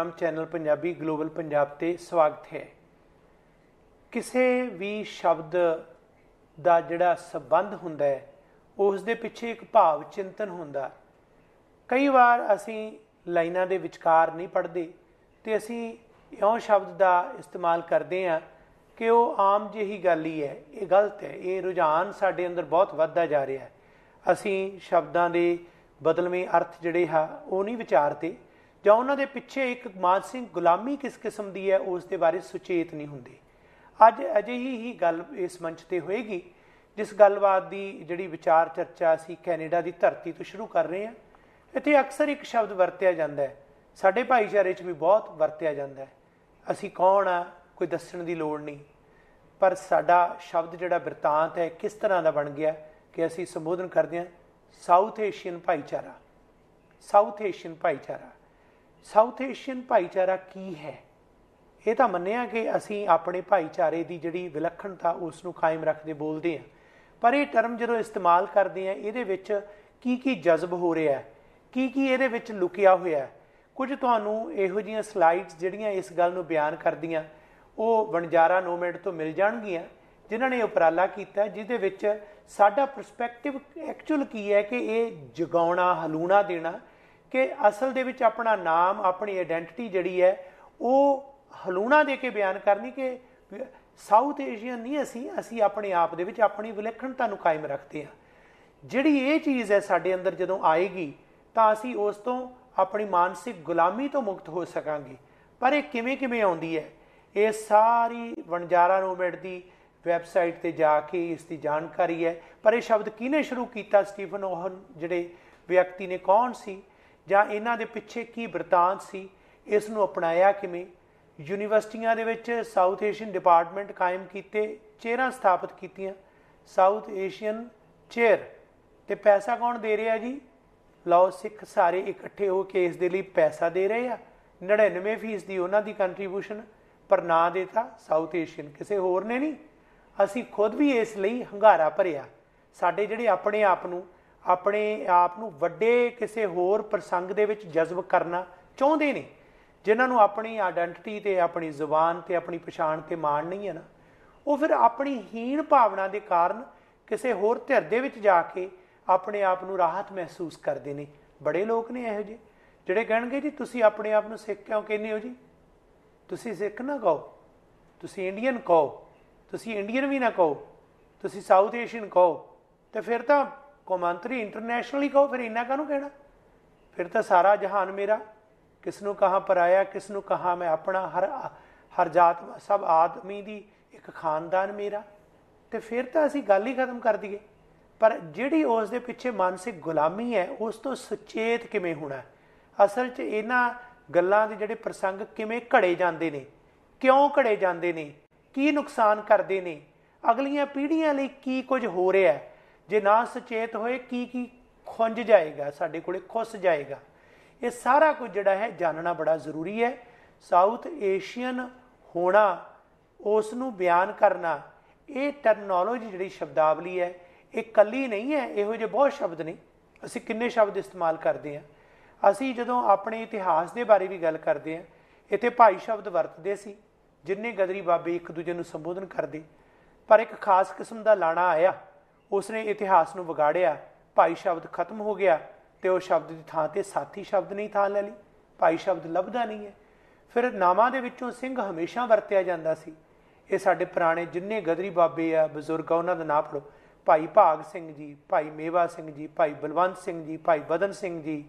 ਆਮ channel Punjabi global Punjab ਤੇ ਸਵਾਗਤ ਹੈ ਕਿਸੇ ਵੀ ਸ਼ਬਦ ਦਾ ਜਿਹੜਾ ਸਬੰਧ ਹੁੰਦਾ ਹੈ ਉਸ ਦੇ ਪਿੱਛੇ ਇੱਕ ਭਾਵ ਚਿੰਤਨ ਹੁੰਦਾ ਕਈ ਵਾਰ ਅਸੀਂ ਲਾਈਨਾਂ ਦੇ ਵਿਚਕਾਰ ਨਹੀਂ ਪੜਦੇ ਤੇ ਅਸੀਂ ਇਉਂ ਸ਼ਬਦ ਦਾ ਇਸਤੇਮਾਲ ਕਰਦੇ ਆ ਕਿ ਉਹ ਆਮ ਜਿਹੀ ਗੱਲ ਹੀ ਹੈ ਇਹ ਗਲਤ ਹੈ ਇਹ ਰੁਝਾਨ ਸਾਡੇ ਅੰਦਰ ਬਹੁਤ ਵੱਧਦਾ ਜਾ ਰਿਹਾ ਹੈ ਅਸੀਂ ਸ਼ਬਦਾਂ ਦੇ ਬਦਲਵੇਂ ਅਰਥ ਜਿਹੜੇ ਆ ਉਹ ਨਹੀਂ ਵਿਚਾਰਦੇ ਜਾਂ ਉਹਨਾਂ ਦੇ ਪਿੱਛੇ ਇੱਕ ਮਾਨਸਿਕ ਗੁਲਾਮੀ ਕਿਸ ਕਿਸਮ ਦੀ ਹੈ ਉਸ ਦੇ ਬਾਰੇ ਸੁਚੇਤ ਨਹੀਂ ਹੁੰਦੇ ਅੱਜ ਅਜਿਹੀ ਹੀ ਗੱਲ ਇਸ ਮੰਚ ਤੇ ਹੋਏਗੀ ਜਿਸ ਗੱਲਬਾਤ ਦੀ ਜਿਹੜੀ ਵਿਚਾਰ ਚਰਚਾ ਅਸੀਂ ਕੈਨੇਡਾ ਦੀ ਧਰਤੀ ਤੋਂ ਸ਼ੁਰੂ ਕਰ ਰਹੇ ਹਾਂ ਇੱਥੇ ਅਕਸਰ ਇੱਕ ਸ਼ਬਦ ਵਰਤਿਆ ਜਾਂਦਾ ਹੈ ਸਾਡੇ ਭਾਈਚਾਰੇ 'ਚ ਵੀ ਬਹੁਤ ਵਰਤਿਆ ਜਾਂਦਾ ਹੈ ਅਸੀਂ ਕੌਣ ਆ ਕੋਈ ਦੱਸਣ ਦੀ ਲੋੜ ਨਹੀਂ ਪਰ ਸਾਡਾ ਸ਼ਬਦ ਜਿਹੜਾ ਬਿਰਤਾਂਤ ਹੈ ਕਿਸ ਤਰ੍ਹਾਂ ਦਾ ਬਣ ਗਿਆ ਕਿ ਅਸੀਂ ਸੰਬੋਧਨ ਕਰਦੇ ਹਾਂ ਸਾਊਥ ਏਸ਼ੀਅਨ ਭਾਈਚਾਰਾ ਸਾਊਥ ਏਸ਼ੀਅਨ ਭਾਈਚਾਰਾ ਸਾਊਥ ਏਸ਼ੀਅਨ ਭਾਈਚਾਰਾ ਕੀ ਹੈ ਇਹ ਤਾਂ ਮੰਨਿਆ ਕਿ ਅਸੀਂ ਆਪਣੇ ਭਾਈਚਾਰੇ ਦੀ ਜਿਹੜੀ ਵਿਲੱਖਣਤਾ ਉਸ ਨੂੰ ਕਾਇਮ ਰੱਖਦੇ ਬੋਲਦੇ ਆ ਪਰ ਇਹ ਟਰਮ ਜਦੋਂ ਇਸਤੇਮਾਲ ਕਰਦੇ ਆ ਇਹਦੇ ਵਿੱਚ ਕੀ ਕੀ ਜਜ਼ਬ ਹੋ ਰਿਹਾ ਹੈ ਕੀ ਕੀ ਇਹਦੇ ਵਿੱਚ ਲੁਕਿਆ ਹੋਇਆ ਹੈ ਕੁਝ ਤੁਹਾਨੂੰ ਇਹੋ ਜਿਹੀਆਂ ਸਲਾਈਡਸ ਜਿਹੜੀਆਂ ਇਸ ਗੱਲ ਨੂੰ ਬਿਆਨ ਕਰਦੀਆਂ ਉਹ ਵਣਜਾਰਾ ਨੋਮੈਂਟ ਤੋਂ ਮਿਲ ਜਾਣਗੀਆਂ ਜਿਨ੍ਹਾਂ ਨੇ ਉਪਰਾਲਾ ਕੀਤਾ ਜਿਹਦੇ ਵਿੱਚ ਸਾਡਾ ਪਰਸਪੈਕਟਿਵ ਐਕਚੁਅਲ ਕੀ ਹੈ ਕਿ ਇਹ ਜਗਾਉਣਾ ਹਲੂਣਾ ਦੇਣਾ ਕਿ ਅਸਲ ਦੇ ਵਿੱਚ ਆਪਣਾ ਨਾਮ ਆਪਣੀ ਆਇਡੈਂਟੀਟੀ ਜਿਹੜੀ ਹੈ ਉਹ ਹਲੂਣਾ ਦੇ ਕੇ ਬਿਆਨ ਕਰਨੀ ਕਿ ਸਾਊਥ ਏਸ਼ੀਅਨ ਨਹੀਂ ਅਸੀਂ ਅਸੀਂ ਆਪਣੇ ਆਪ ਦੇ ਵਿੱਚ ਆਪਣੀ ਵਿਲੱਖਣਤਾ ਨੂੰ ਕਾਇਮ ਰੱਖਦੇ ਹਾਂ ਜਿਹੜੀ ਇਹ ਚੀਜ਼ ਹੈ ਸਾਡੇ ਅੰਦਰ ਜਦੋਂ ਆਏਗੀ ਤਾਂ ਅਸੀਂ ਉਸ ਤੋਂ ਆਪਣੀ ਮਾਨਸਿਕ ਗੁਲਾਮੀ ਤੋਂ ਮੁਕਤ ਹੋ ਸਕਾਂਗੇ ਪਰ ਇਹ ਕਿਵੇਂ ਕਿਵੇਂ ਆਉਂਦੀ ਹੈ ਇਹ ਸਾਰੀ ਵਣਜਾਰਾ ਨੂੰ ਦੀ ਵੈਬਸਾਈਟ ਤੇ ਜਾ ਕੇ ਇਸ ਦੀ ਜਾਣਕਾਰੀ ਹੈ ਪਰ ਇਹ ਸ਼ਬਦ ਕਿਹਨੇ ਸ਼ੁਰੂ ਕੀਤਾ ਸਟੀਫਨ ਓਹਨ ਜਿਹੜੇ ਵਿਅਕਤੀ ਨੇ ਕੌਣ ਸੀ ਜਾਂ ਇਹਨਾਂ ਦੇ ਪਿੱਛੇ ਕੀ ਵਰਤਾਂਤ ਸੀ ਇਸ ਨੂੰ ਅਪਣਾਇਆ ਕਿਵੇਂ ਯੂਨੀਵਰਸਿਟੀਆਂ ਦੇ ਵਿੱਚ ਸਾਊਥ ਏਸ਼ੀਅਨ ਡਿਪਾਰਟਮੈਂਟ ਕਾਇਮ ਕੀਤੇ ਚੇਅਰਾਂ ਸਥਾਪਿਤ ਕੀਤੀਆਂ ਸਾਊਥ ਏਸ਼ੀਅਨ ਚੇਅਰ ਤੇ ਪੈਸਾ ਕੌਣ ਦੇ ਰਿਹਾ ਜੀ ਲਓ ਸਿੱਖ ਸਾਰੇ ਇਕੱਠੇ ਹੋ ਕੇ ਇਸ ਦੇ ਲਈ ਪੈਸਾ ਦੇ ਰਹੇ ਆ 99% ਦੀ ਉਹਨਾਂ ਦੀ ਕੰਟਰੀਬਿਊਸ਼ਨ ਪਰ ਨਾ ਦੇਤਾ ਸਾਊਥ ਏਸ਼ੀਅਨ ਕਿਸੇ ਹੋਰ ਨੇ ਨਹੀਂ ਅਸੀਂ ਖੁਦ ਵੀ ਇਸ ਲਈ ਹੰਗਾਰਾ ਭਰਿਆ ਸਾਡੇ ਜਿਹੜੇ ਆਪਣੇ ਆਪ ਨੂੰ ਆਪਣੇ ਆਪ ਨੂੰ ਵੱਡੇ ਕਿਸੇ ਹੋਰ ਪ੍ਰਸੰਗ ਦੇ ਵਿੱਚ ਜਜ਼ਬ ਕਰਨਾ ਚਾਹੁੰਦੇ ਨੇ ਜਿਨ੍ਹਾਂ ਨੂੰ ਆਪਣੀ ਆਇਡੈਂਟੀਟੀ ਤੇ ਆਪਣੀ ਜ਼ੁਬਾਨ ਤੇ ਆਪਣੀ ਪਛਾਣ ਤੇ ਮਾਣ ਨਹੀਂ ਹੈ ਨਾ ਉਹ ਫਿਰ ਆਪਣੀ ਹੀਣ ਭਾਵਨਾ ਦੇ ਕਾਰਨ ਕਿਸੇ ਹੋਰ ਧਿਰ ਦੇ ਵਿੱਚ ਜਾ ਕੇ ਆਪਣੇ ਆਪ ਨੂੰ ਰਾਹਤ ਮਹਿਸੂਸ ਕਰਦੇ ਨੇ ਬੜੇ ਲੋਕ ਨੇ ਇਹੋ ਜਿਹੇ ਜਿਹੜੇ ਕਹਿਣਗੇ ਜੀ ਤੁਸੀਂ ਆਪਣੇ ਆਪ ਨੂੰ ਸਿੱਖ ਕਿਉਂ ਕਹਿੰਦੇ ਹੋ ਜੀ ਤੁਸੀਂ ਸਿੱਖ ਨਾ ਕਹੋ ਤੁਸੀਂ ਇੰਡੀਅਨ ਕਹੋ ਤੁਸੀਂ ਇੰਡੀਅਨ ਵੀ ਨਾ ਕਹੋ ਤੁਸੀਂ ਸਾਊਥ ਏਸ਼ੀਅਨ ਕਹੋ ਤੇ ਫਿਰ ਤਾਂ ਕੌਮਾਂਤਰੀ ਇੰਟਰਨੈਸ਼ਨਲੀ ਕਹੋ ਫਿਰ ਇੰਨਾ ਕਾਹਨੂੰ ਕਹਿਣਾ ਫਿਰ ਤਾਂ ਸਾਰਾ ਜਹਾਨ ਮੇਰਾ ਕਿਸ ਨੂੰ ਕਹਾ ਪਰਾਇਆ ਕਿਸ ਨੂੰ ਕਹਾ ਮੈਂ ਆਪਣਾ ਹਰ ਹਰ ਜਾਤ ਸਭ ਆਦਮੀ ਦੀ ਇੱਕ ਖਾਨਦਾਨ ਮੇਰਾ ਤੇ ਫਿਰ ਤਾਂ ਅਸੀਂ ਗੱਲ ਹੀ ਖਤਮ ਕਰ ਦਈਏ ਪਰ ਜਿਹੜੀ ਉਸ ਦੇ ਪਿੱਛੇ ਮਾਨਸਿਕ ਗੁਲਾਮੀ ਹੈ ਉਸ ਤੋਂ ਸੁਚੇਤ ਕਿਵੇਂ ਹੋਣਾ ਅਸਲ 'ਚ ਇਹਨਾਂ ਗੱਲਾਂ ਦੇ ਜਿਹੜੇ ਪ੍ਰਸੰਗ ਕਿਵੇਂ ਘੜੇ ਜਾਂਦੇ ਨੇ ਕਿਉਂ ਘੜੇ ਜਾਂਦੇ ਨੇ ਕੀ ਨੁਕਸਾਨ ਕਰਦੇ ਨੇ ਅਗਲੀਆਂ ਪੀੜ੍ਹੀਆਂ ਲਈ ਕੀ ਕੁਝ ਹੋ ਰਿਹਾ ਹੈ ਜੇ ਨਾ ਸੁਚੇਤ ਹੋਏ ਕੀ ਕੀ ਖੁੰਝ ਜਾਏਗਾ ਸਾਡੇ ਕੋਲੇ ਖੁੱਸ ਜਾਏਗਾ ਇਹ ਸਾਰਾ ਕੁਝ ਜਿਹੜਾ ਹੈ ਜਾਣਨਾ ਬੜਾ ਜ਼ਰੂਰੀ ਹੈ ਸਾਊਥ ਏਸ਼ੀਅਨ ਹੋਣਾ ਉਸ ਨੂੰ ਬਿਆਨ ਕਰਨਾ ਇਹ ਟਰਨੋਲੋਜੀ ਜਿਹੜੀ ਸ਼ਬਦਾਵਲੀ ਹੈ ਇਹ ਕੱਲੀ ਨਹੀਂ ਹੈ ਇਹੋ ਜਿਹੇ ਬਹੁਤ ਸ਼ਬਦ ਨੇ ਅਸੀਂ ਕਿੰਨੇ ਸ਼ਬਦ ਇਸਤੇਮਾਲ ਕਰਦੇ ਹਾਂ ਅਸੀਂ ਜਦੋਂ ਆਪਣੇ ਇਤਿਹਾਸ ਦੇ ਬਾਰੇ ਵੀ ਗੱਲ ਕਰਦੇ ਹਾਂ ਇੱਥੇ ਭਾਈ ਸ਼ਬਦ ਵਰਤਦੇ ਸੀ ਜਿੰਨੇ ਗਦਰੀ ਬਾਬੇ ਇੱਕ ਦੂਜੇ ਨੂੰ ਸੰਬੋਧਨ ਕਰਦੇ ਪਰ ਇੱਕ ਖਾਸ ਕਿਸਮ ਦਾ ਲਾਣਾ ਆਇਆ ਉਸਨੇ ਇਤਿਹਾਸ ਨੂੰ ਵਿਗਾੜਿਆ ਭਾਈ ਸ਼ਬਦ ਖਤਮ ਹੋ ਗਿਆ ਤੇ ਉਹ ਸ਼ਬਦ ਦੀ ਥਾਂ ਤੇ ਸਾਥੀ ਸ਼ਬਦ ਨਹੀਂ ਥਾਂ ਲੈ ਲਈ ਭਾਈ ਸ਼ਬਦ ਲੱਭਦਾ ਨਹੀਂ ਹੈ ਫਿਰ ਨਾਮਾਂ ਦੇ ਵਿੱਚੋਂ ਸਿੰਘ ਹਮੇਸ਼ਾ ਵਰਤਿਆ ਜਾਂਦਾ ਸੀ ਇਹ ਸਾਡੇ ਪੁਰਾਣੇ ਜਿੰਨੇ ਗਦਰੀ ਬਾਬੇ ਆ ਬਜ਼ੁਰਗ ਆ ਉਹਨਾਂ ਦਾ ਨਾਮ ਪੜੋ ਭਾਈ ਭਾਗ ਸਿੰਘ ਜੀ ਭਾਈ ਮੇਵਾ ਸਿੰਘ ਜੀ ਭਾਈ ਬਲਵੰਤ ਸਿੰਘ ਜੀ ਭਾਈ ਬਦਨ ਸਿੰਘ ਜੀ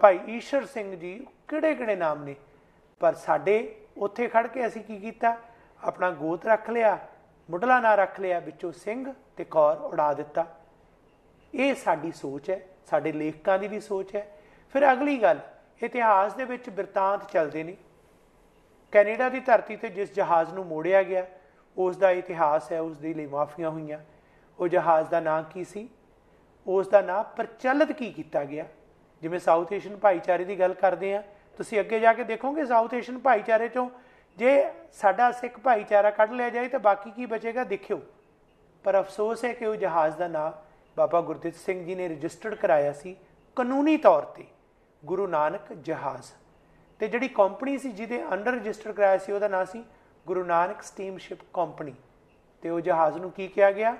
ਭਾਈ ਈਸ਼ਰ ਸਿੰਘ ਜੀ ਕਿਹੜੇ ਕਿਹੜੇ ਨਾਮ ਨੇ ਪਰ ਸਾਡੇ ਉੱਥੇ ਖੜ ਕੇ ਅਸੀਂ ਕੀ ਕੀਤਾ ਆਪਣਾ ਗੋਤ ਰੱਖ ਲਿਆ ਮੁੱਢਲਾ ਨਾਂ ਰੱਖ ਲਿਆ ਵਿੱਚੋਂ ਸਿੰਘ ਤੇ ਕੌਰ ਉਡਾ ਦਿੱਤਾ ਇਹ ਸਾਡੀ ਸੋਚ ਹੈ ਸਾਡੇ ਲੇਖਕਾਂ ਦੀ ਵੀ ਸੋਚ ਹੈ ਫਿਰ ਅਗਲੀ ਗੱਲ ਇਤਿਹਾਸ ਦੇ ਵਿੱਚ ਬਿਰਤਾਂਤ ਚੱਲਦੇ ਨੇ ਕੈਨੇਡਾ ਦੀ ਧਰਤੀ ਤੇ ਜਿਸ ਜਹਾਜ਼ ਨੂੰ ਮੋੜਿਆ ਗਿਆ ਉਸ ਦਾ ਇਤਿਹਾਸ ਹੈ ਉਸ ਦੇ ਲਈ ਮਾਫੀਆਂ ਹੋਈਆਂ ਉਹ ਜਹਾਜ਼ ਦਾ ਨਾਂ ਕੀ ਸੀ ਉਸ ਦਾ ਨਾਂ ਪ੍ਰਚਲਿਤ ਕੀ ਕੀਤਾ ਗਿਆ ਜਿਵੇਂ ਸਾਊਥ ਏਸ਼ੀਅਨ ਭਾਈਚਾਰੇ ਦੀ ਗੱਲ ਕਰਦੇ ਆ ਤੁਸੀਂ ਅੱਗੇ ਜਾ ਕੇ ਦੇਖੋਗੇ ਸਾਊਥ ਏਸ਼ੀਅਨ ਭਾਈਚਾਰੇ ਚੋਂ ਜੇ ਸਾਡਾ ਸਿੱਖ ਭਾਈਚਾਰਾ ਕੱਢ ਲਿਆ ਜਾਏ ਤਾਂ ਬਾਕੀ ਕੀ ਬਚੇਗਾ ਦੇਖਿਓ ਪਰ ਅਫਸੋਸ ਹੈ ਕਿ ਉਹ ਜਹਾਜ਼ ਦਾ ਨਾਂ ਬਾਬਾ ਗੁਰਦਿੱਤ ਸਿੰਘ ਜੀ ਨੇ ਰਜਿਸਟਰਡ ਕਰਾਇਆ ਸੀ ਕਾਨੂੰਨੀ ਤੌਰ ਤੇ ਗੁਰੂ ਨਾਨਕ ਜਹਾਜ਼ ਤੇ ਜਿਹੜੀ ਕੰਪਨੀ ਸੀ ਜਿਹਦੇ ਅੰਡਰ ਰਜਿਸਟਰ ਕਰਾਇਆ ਸੀ ਉਹਦਾ ਨਾਂ ਸੀ ਗੁਰੂ ਨਾਨਕ ਸਟੀਮਸ਼ਿਪ ਕੰਪਨੀ ਤੇ ਉਹ ਜਹਾਜ਼ ਨੂੰ ਕੀ ਕਿਹਾ ਗਿਆ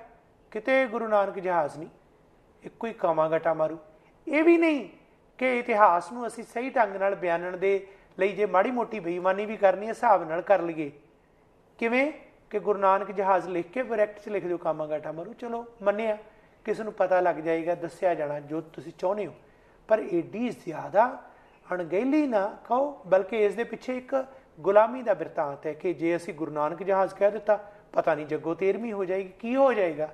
ਕਿਤੇ ਗੁਰੂ ਨਾਨਕ ਜਹਾਜ਼ ਨਹੀਂ ਇੱਕੋ ਹੀ ਕਾਮਾ ਘਟਾ ਮਾਰੂ ਇਹ ਵੀ ਨਹੀਂ ਕਿ ਇਤਿਹਾਸ ਨੂੰ ਅਸੀਂ ਸਹੀ ਢੰਗ ਨਾਲ ਬਿਆਨਣ ਦੇ ਲਈ ਜੇ ਮਾੜੀ ਮੋਟੀ ਬੇਈਮਾਨੀ ਵੀ ਕਰਨੀ ਹੈ ਹਿਸਾਬ ਨਾਲ ਕਰ ਲਈਏ ਕਿਵੇਂ ਕਿ ਗੁਰੂ ਨਾਨਕ ਜਹਾਜ਼ ਲਿਖ ਕੇ ਫਿਰ 'ਚ ਲਿਖ ਦਿਓ ਕਾਮਾਗਾਟਾ ਮਰੂ ਚਲੋ ਮੰਨਿਆ ਕਿਸ ਨੂੰ ਪਤਾ ਲੱਗ ਜਾਏਗਾ ਦੱਸਿਆ ਜਾਣਾ ਜੋ ਤੁਸੀਂ ਚਾਹੁੰਦੇ ਹੋ ਪਰ ਏਡੀ ਜ਼ਿਆਦਾ ਅਣਗਹਿਲੀ ਨਾ ਕਹੋ ਬਲਕਿ ਇਸ ਦੇ ਪਿੱਛੇ ਇੱਕ ਗੁਲਾਮੀ ਦਾ ਬਿਰਤਾਂਤ ਹੈ ਕਿ ਜੇ ਅਸੀਂ ਗੁਰੂ ਨਾਨਕ ਜਹਾਜ਼ ਕਹਿ ਦਿੱਤਾ ਪਤਾ ਨਹੀਂ ਜੱਗੋ 13ਵੀਂ ਹੋ ਜਾਏਗੀ ਕੀ ਹੋ ਜਾਏਗਾ